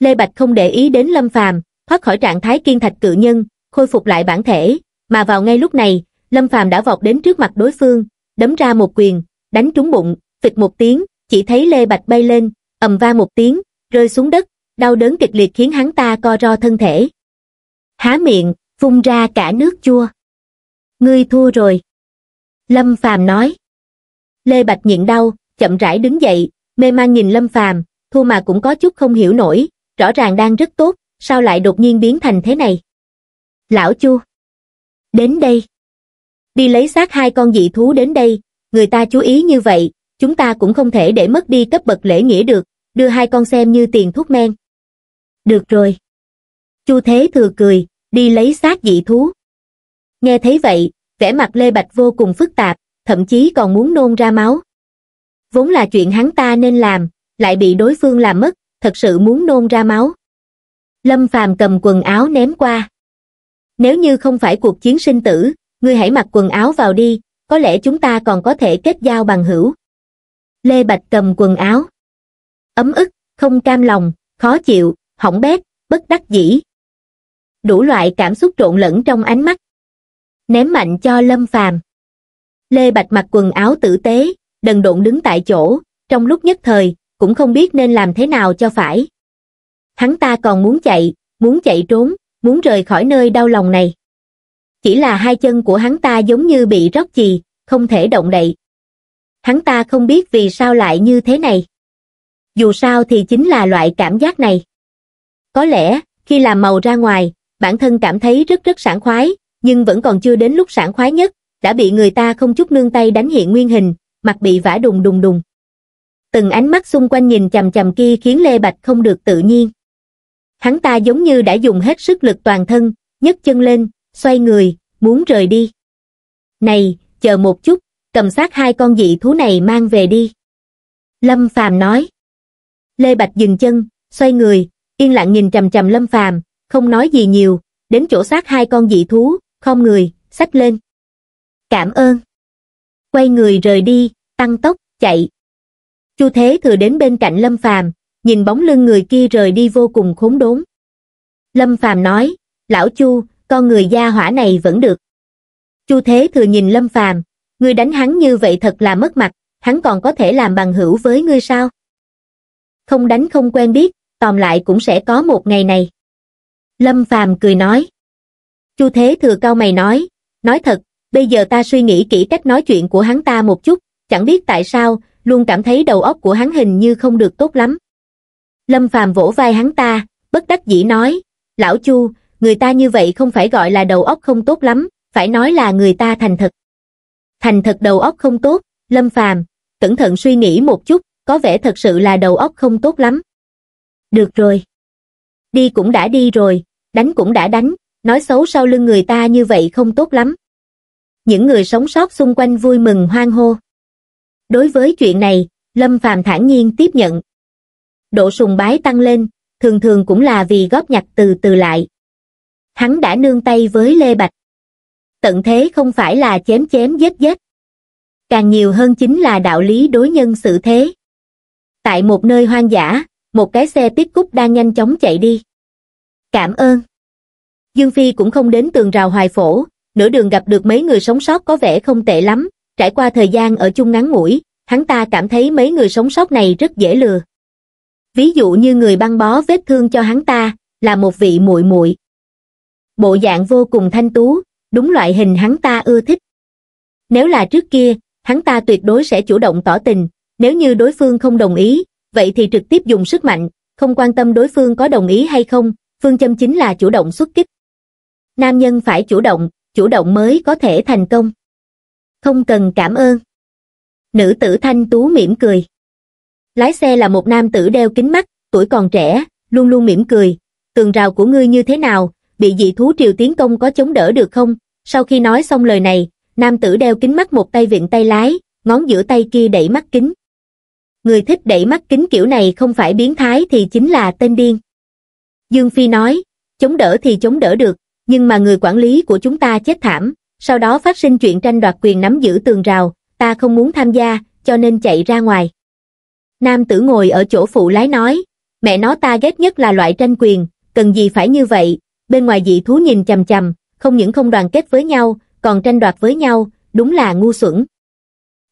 Lê Bạch không để ý đến Lâm Phàm, thoát khỏi trạng thái kiên thạch cự nhân, khôi phục lại bản thể, mà vào ngay lúc này, Lâm Phàm đã vọt đến trước mặt đối phương, đấm ra một quyền, đánh trúng bụng, phịch một tiếng, chỉ thấy Lê Bạch bay lên, ầm va một tiếng, rơi xuống đất, đau đớn kịch liệt khiến hắn ta co ro thân thể. Há miệng, phun ra cả nước chua. Ngươi thua rồi. Lâm Phàm nói. Lê Bạch nhịn đau, chậm rãi đứng dậy, mê man nhìn Lâm Phàm, thua mà cũng có chút không hiểu nổi, rõ ràng đang rất tốt, sao lại đột nhiên biến thành thế này. Lão Chu. Đến đây. Đi lấy xác hai con dị thú đến đây, người ta chú ý như vậy, chúng ta cũng không thể để mất đi cấp bậc lễ nghĩa được, đưa hai con xem như tiền thuốc men. Được rồi. Chu Thế Thừa cười, đi lấy xác dị thú. Nghe thấy vậy, vẻ mặt Lê Bạch vô cùng phức tạp, thậm chí còn muốn nôn ra máu. Vốn là chuyện hắn ta nên làm, lại bị đối phương làm mất, thật sự muốn nôn ra máu. Lâm Phàm cầm quần áo ném qua. Nếu như không phải cuộc chiến sinh tử, ngươi hãy mặc quần áo vào đi, có lẽ chúng ta còn có thể kết giao bằng hữu lê bạch cầm quần áo ấm ức không cam lòng khó chịu hỏng bét bất đắc dĩ đủ loại cảm xúc trộn lẫn trong ánh mắt ném mạnh cho lâm phàm lê bạch mặc quần áo tử tế đần độn đứng tại chỗ trong lúc nhất thời cũng không biết nên làm thế nào cho phải hắn ta còn muốn chạy muốn chạy trốn muốn rời khỏi nơi đau lòng này chỉ là hai chân của hắn ta giống như bị rót chì không thể động đậy hắn ta không biết vì sao lại như thế này. Dù sao thì chính là loại cảm giác này. Có lẽ, khi làm màu ra ngoài, bản thân cảm thấy rất rất sảng khoái, nhưng vẫn còn chưa đến lúc sảng khoái nhất, đã bị người ta không chút nương tay đánh hiện nguyên hình, mặt bị vả đùng đùng đùng. Từng ánh mắt xung quanh nhìn chằm chằm kia khiến Lê Bạch không được tự nhiên. Hắn ta giống như đã dùng hết sức lực toàn thân, nhấc chân lên, xoay người, muốn rời đi. Này, chờ một chút, cầm xác hai con dị thú này mang về đi. Lâm Phàm nói. Lê Bạch dừng chân, xoay người, yên lặng nhìn trầm trầm Lâm Phàm, không nói gì nhiều, đến chỗ xác hai con dị thú, không người, xách lên. Cảm ơn. Quay người rời đi, tăng tốc, chạy. Chu Thế Thừa đến bên cạnh Lâm Phàm, nhìn bóng lưng người kia rời đi vô cùng khốn đốn. Lâm Phàm nói, lão Chu, con người gia hỏa này vẫn được. Chu Thế Thừa nhìn Lâm Phàm, ngươi đánh hắn như vậy thật là mất mặt, hắn còn có thể làm bằng hữu với ngươi sao? Không đánh không quen biết, tòm lại cũng sẽ có một ngày này. Lâm Phàm cười nói. Chu Thế Thừa cao mày nói, nói thật, bây giờ ta suy nghĩ kỹ cách nói chuyện của hắn ta một chút, chẳng biết tại sao, luôn cảm thấy đầu óc của hắn hình như không được tốt lắm. Lâm Phàm vỗ vai hắn ta, bất đắc dĩ nói, lão Chu, người ta như vậy không phải gọi là đầu óc không tốt lắm, phải nói là người ta thành thật. Thành thật đầu óc không tốt, Lâm Phàm, cẩn thận suy nghĩ một chút, có vẻ thật sự là đầu óc không tốt lắm. Được rồi. Đi cũng đã đi rồi, đánh cũng đã đánh, nói xấu sau lưng người ta như vậy không tốt lắm. Những người sống sót xung quanh vui mừng hoan hô. Đối với chuyện này, Lâm Phàm thản nhiên tiếp nhận. Độ sùng bái tăng lên, thường thường cũng là vì góp nhặt từ từ lại. Hắn đã nương tay với Lê Bạch tận thế không phải là chém chém giết giết. Càng nhiều hơn chính là đạo lý đối nhân xử thế. Tại một nơi hoang dã, một cái xe tiếp cúc đang nhanh chóng chạy đi. Cảm ơn. Dương Phi cũng không đến tường rào hoài phổ, nửa đường gặp được mấy người sống sót có vẻ không tệ lắm, trải qua thời gian ở chung ngắn ngủi, hắn ta cảm thấy mấy người sống sót này rất dễ lừa. Ví dụ như người băng bó vết thương cho hắn ta, là một vị muội muội. Bộ dạng vô cùng thanh tú, đúng loại hình hắn ta ưa thích. Nếu là trước kia, hắn ta tuyệt đối sẽ chủ động tỏ tình, nếu như đối phương không đồng ý, vậy thì trực tiếp dùng sức mạnh, không quan tâm đối phương có đồng ý hay không, phương châm chính là chủ động xuất kích. Nam nhân phải chủ động, chủ động mới có thể thành công. Không cần cảm ơn. Nữ tử thanh tú mỉm cười. Lái xe là một nam tử đeo kính mắt, tuổi còn trẻ, luôn luôn mỉm cười. Tường rào của ngươi như thế nào, bị dị thú triều tiến công có chống đỡ được không? Sau khi nói xong lời này, nam tử đeo kính mắt một tay viện tay lái, ngón giữa tay kia đẩy mắt kính. Người thích đẩy mắt kính kiểu này không phải biến thái thì chính là tên điên. Dương Phi nói, chống đỡ thì chống đỡ được, nhưng mà người quản lý của chúng ta chết thảm, sau đó phát sinh chuyện tranh đoạt quyền nắm giữ tường rào, ta không muốn tham gia, cho nên chạy ra ngoài. Nam tử ngồi ở chỗ phụ lái nói, mẹ nó ta ghét nhất là loại tranh quyền, cần gì phải như vậy, bên ngoài dị thú nhìn chằm chằm, không những không đoàn kết với nhau, còn tranh đoạt với nhau, đúng là ngu xuẩn.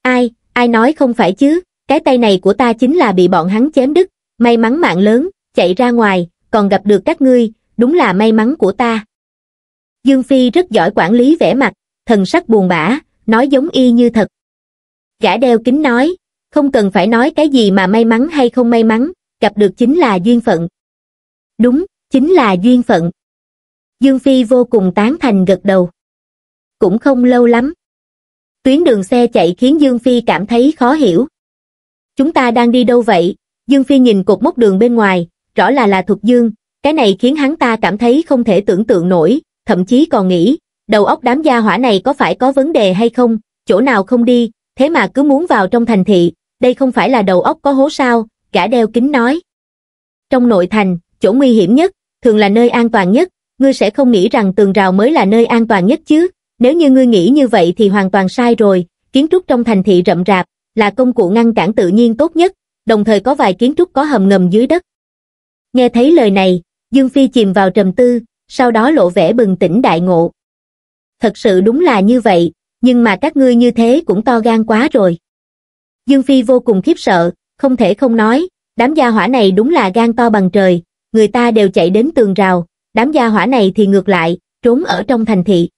Ai, ai nói không phải chứ, cái tay này của ta chính là bị bọn hắn chém đứt, may mắn mạng lớn, chạy ra ngoài, còn gặp được các ngươi, đúng là may mắn của ta. Dương Phi rất giỏi quản lý vẻ mặt, thần sắc buồn bã, nói giống y như thật. Gã đeo kính nói, không cần phải nói cái gì mà may mắn hay không may mắn, gặp được chính là duyên phận. Đúng, chính là duyên phận. Dương Phi vô cùng tán thành gật đầu. Cũng không lâu lắm. Tuyến đường xe chạy khiến Dương Phi cảm thấy khó hiểu. Chúng ta đang đi đâu vậy? Dương Phi nhìn cột mốc đường bên ngoài, rõ là là thuộc Dương, cái này khiến hắn ta cảm thấy không thể tưởng tượng nổi, thậm chí còn nghĩ, đầu óc đám gia hỏa này có phải có vấn đề hay không, chỗ nào không đi, thế mà cứ muốn vào trong thành thị, đây không phải là đầu óc có hố sao, gã đeo kính nói. Trong nội thành, chỗ nguy hiểm nhất, thường là nơi an toàn nhất, ngươi sẽ không nghĩ rằng tường rào mới là nơi an toàn nhất chứ, nếu như ngươi nghĩ như vậy thì hoàn toàn sai rồi, kiến trúc trong thành thị rậm rạp, là công cụ ngăn cản tự nhiên tốt nhất, đồng thời có vài kiến trúc có hầm ngầm dưới đất. Nghe thấy lời này, Dương Phi chìm vào trầm tư, sau đó lộ vẻ bừng tỉnh đại ngộ. Thật sự đúng là như vậy, nhưng mà các ngươi như thế cũng to gan quá rồi. Dương Phi vô cùng khiếp sợ, không thể không nói, đám gia hỏa này đúng là gan to bằng trời, người ta đều chạy đến tường rào, đám gia hỏa này thì ngược lại, trốn ở trong thành thị.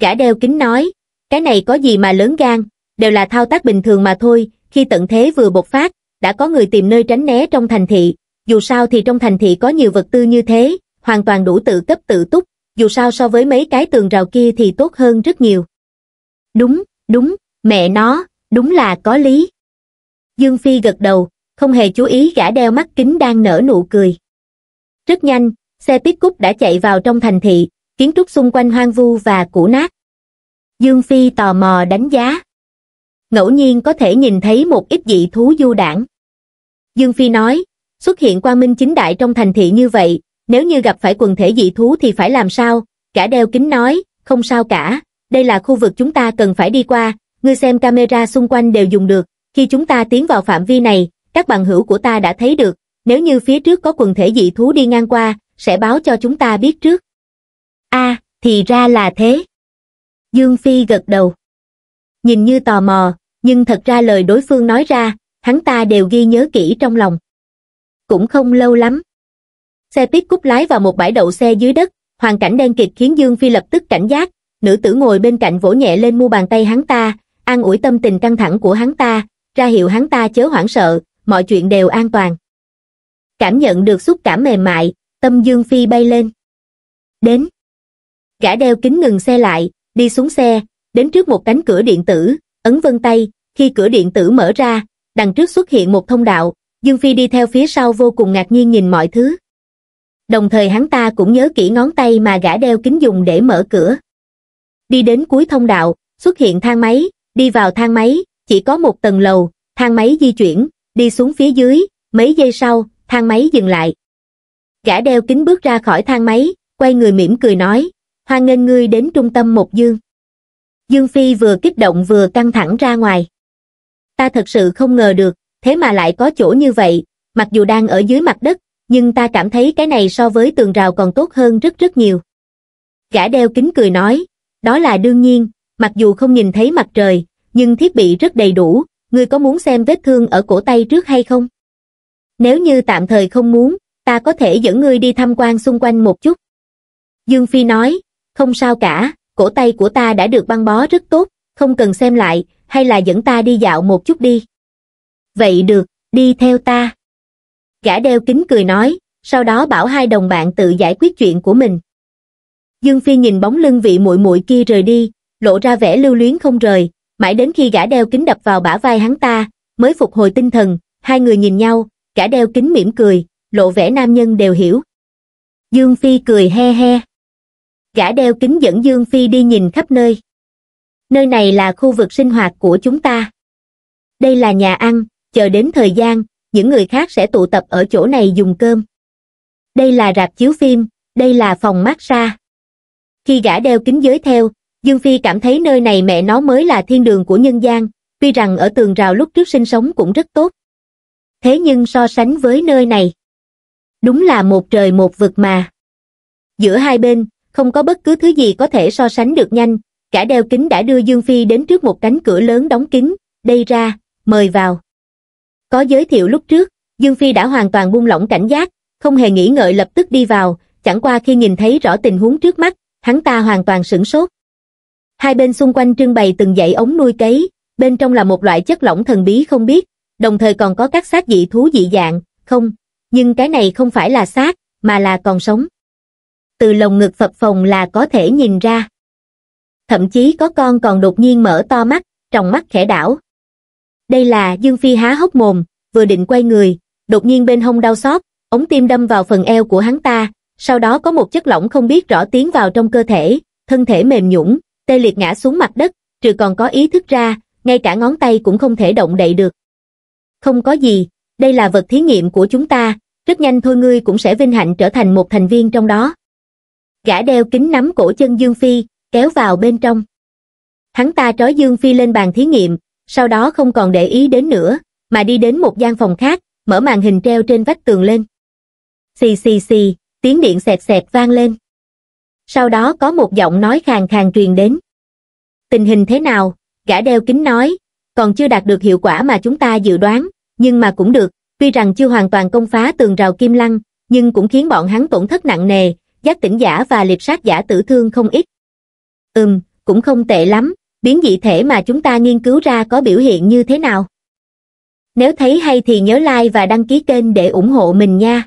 Gã đeo kính nói, cái này có gì mà lớn gan, đều là thao tác bình thường mà thôi, khi tận thế vừa bộc phát, đã có người tìm nơi tránh né trong thành thị, dù sao thì trong thành thị có nhiều vật tư như thế, hoàn toàn đủ tự cấp tự túc, dù sao so với mấy cái tường rào kia thì tốt hơn rất nhiều. Đúng, đúng, mẹ nó, đúng là có lý. Dương Phi gật đầu, không hề chú ý gã đeo mắt kính đang nở nụ cười. Rất nhanh, xe pickup cúp đã chạy vào trong thành thị, kiến trúc xung quanh hoang vu và cũ nát. Dương Phi tò mò đánh giá. Ngẫu nhiên có thể nhìn thấy một ít dị thú du đảng. Dương Phi nói, xuất hiện quang minh chính đại trong thành thị như vậy, nếu như gặp phải quần thể dị thú thì phải làm sao? Cả đeo kính nói, không sao cả, đây là khu vực chúng ta cần phải đi qua, ngươi xem camera xung quanh đều dùng được, khi chúng ta tiến vào phạm vi này, các bằng hữu của ta đã thấy được, nếu như phía trước có quần thể dị thú đi ngang qua, sẽ báo cho chúng ta biết trước. a thì ra là thế. Dương Phi gật đầu. Nhìn như tò mò, nhưng thật ra lời đối phương nói ra, hắn ta đều ghi nhớ kỹ trong lòng. Cũng không lâu lắm. Xe tiếp cúp lái vào một bãi đậu xe dưới đất, hoàn cảnh đen kịt khiến Dương Phi lập tức cảnh giác, nữ tử ngồi bên cạnh vỗ nhẹ lên mu bàn tay hắn ta, an ủi tâm tình căng thẳng của hắn ta, ra hiệu hắn ta chớ hoảng sợ, mọi chuyện đều an toàn. Cảm nhận được xúc cảm mềm mại, tâm dương phi bay lên đến gã đeo kính ngừng xe lại đi xuống xe đến trước một cánh cửa điện tử ấn vân tay khi cửa điện tử mở ra đằng trước xuất hiện một thông đạo dương phi đi theo phía sau vô cùng ngạc nhiên nhìn mọi thứ đồng thời hắn ta cũng nhớ kỹ ngón tay mà gã đeo kính dùng để mở cửa đi đến cuối thông đạo xuất hiện thang máy đi vào thang máy chỉ có một tầng lầu thang máy di chuyển đi xuống phía dưới mấy giây sau thang máy dừng lại gã đeo kính bước ra khỏi thang máy quay người mỉm cười nói hoan nghênh ngươi đến trung tâm một dương dương phi vừa kích động vừa căng thẳng ra ngoài ta thật sự không ngờ được thế mà lại có chỗ như vậy mặc dù đang ở dưới mặt đất nhưng ta cảm thấy cái này so với tường rào còn tốt hơn rất rất nhiều gã đeo kính cười nói đó là đương nhiên mặc dù không nhìn thấy mặt trời nhưng thiết bị rất đầy đủ ngươi có muốn xem vết thương ở cổ tay trước hay không nếu như tạm thời không muốn ta có thể dẫn ngươi đi tham quan xung quanh một chút. Dương Phi nói, không sao cả, cổ tay của ta đã được băng bó rất tốt, không cần xem lại, hay là dẫn ta đi dạo một chút đi. Vậy được, đi theo ta. Gã đeo kính cười nói, sau đó bảo hai đồng bạn tự giải quyết chuyện của mình. Dương Phi nhìn bóng lưng vị muội muội kia rời đi, lộ ra vẻ lưu luyến không rời, mãi đến khi gã đeo kính đập vào bả vai hắn ta, mới phục hồi tinh thần, hai người nhìn nhau, gã đeo kính mỉm cười, lộ vẻ nam nhân đều hiểu. Dương Phi cười he he. Gã đeo kính dẫn Dương Phi đi nhìn khắp nơi. Nơi này là khu vực sinh hoạt của chúng ta. Đây là nhà ăn, chờ đến thời gian, những người khác sẽ tụ tập ở chỗ này dùng cơm. Đây là rạp chiếu phim, đây là phòng massage. Khi gã đeo kính giới theo, Dương Phi cảm thấy nơi này mẹ nó mới là thiên đường của nhân gian, tuy rằng ở tường rào lúc trước sinh sống cũng rất tốt. Thế nhưng so sánh với nơi này, đúng là một trời một vực mà giữa hai bên không có bất cứ thứ gì có thể so sánh được nhanh cả đeo kính đã đưa dương phi đến trước một cánh cửa lớn đóng kín đây ra mời vào có giới thiệu lúc trước dương phi đã hoàn toàn buông lỏng cảnh giác không hề nghĩ ngợi lập tức đi vào chẳng qua khi nhìn thấy rõ tình huống trước mắt hắn ta hoàn toàn sửng sốt hai bên xung quanh trưng bày từng dãy ống nuôi cấy bên trong là một loại chất lỏng thần bí không biết đồng thời còn có các xác dị thú dị dạng không nhưng cái này không phải là xác, mà là còn sống. Từ lồng ngực phập phồng là có thể nhìn ra. Thậm chí có con còn đột nhiên mở to mắt, trong mắt khẽ đảo. Đây là Dương Phi há hốc mồm, vừa định quay người, đột nhiên bên hông đau xót, ống tim đâm vào phần eo của hắn ta, sau đó có một chất lỏng không biết rõ tiến vào trong cơ thể, thân thể mềm nhũn, tê liệt ngã xuống mặt đất, trừ còn có ý thức ra, ngay cả ngón tay cũng không thể động đậy được. Không có gì, đây là vật thí nghiệm của chúng ta, rất nhanh thôi ngươi cũng sẽ vinh hạnh trở thành một thành viên trong đó. Gã đeo kính nắm cổ chân Dương Phi, kéo vào bên trong. Hắn ta trói Dương Phi lên bàn thí nghiệm, sau đó không còn để ý đến nữa, mà đi đến một gian phòng khác, mở màn hình treo trên vách tường lên. Xì xì xì, tiếng điện xẹt xẹt vang lên. Sau đó có một giọng nói khàn khàn truyền đến. Tình hình thế nào? Gã đeo kính nói, còn chưa đạt được hiệu quả mà chúng ta dự đoán, nhưng mà cũng được, tuy rằng chưa hoàn toàn công phá tường rào kim lăng nhưng cũng khiến bọn hắn tổn thất nặng nề giác tỉnh giả và liệp sát giả tử thương không ít ừm cũng không tệ lắm biến dị thể mà chúng ta nghiên cứu ra có biểu hiện như thế nào nếu thấy hay thì nhớ like và đăng ký kênh để ủng hộ mình nha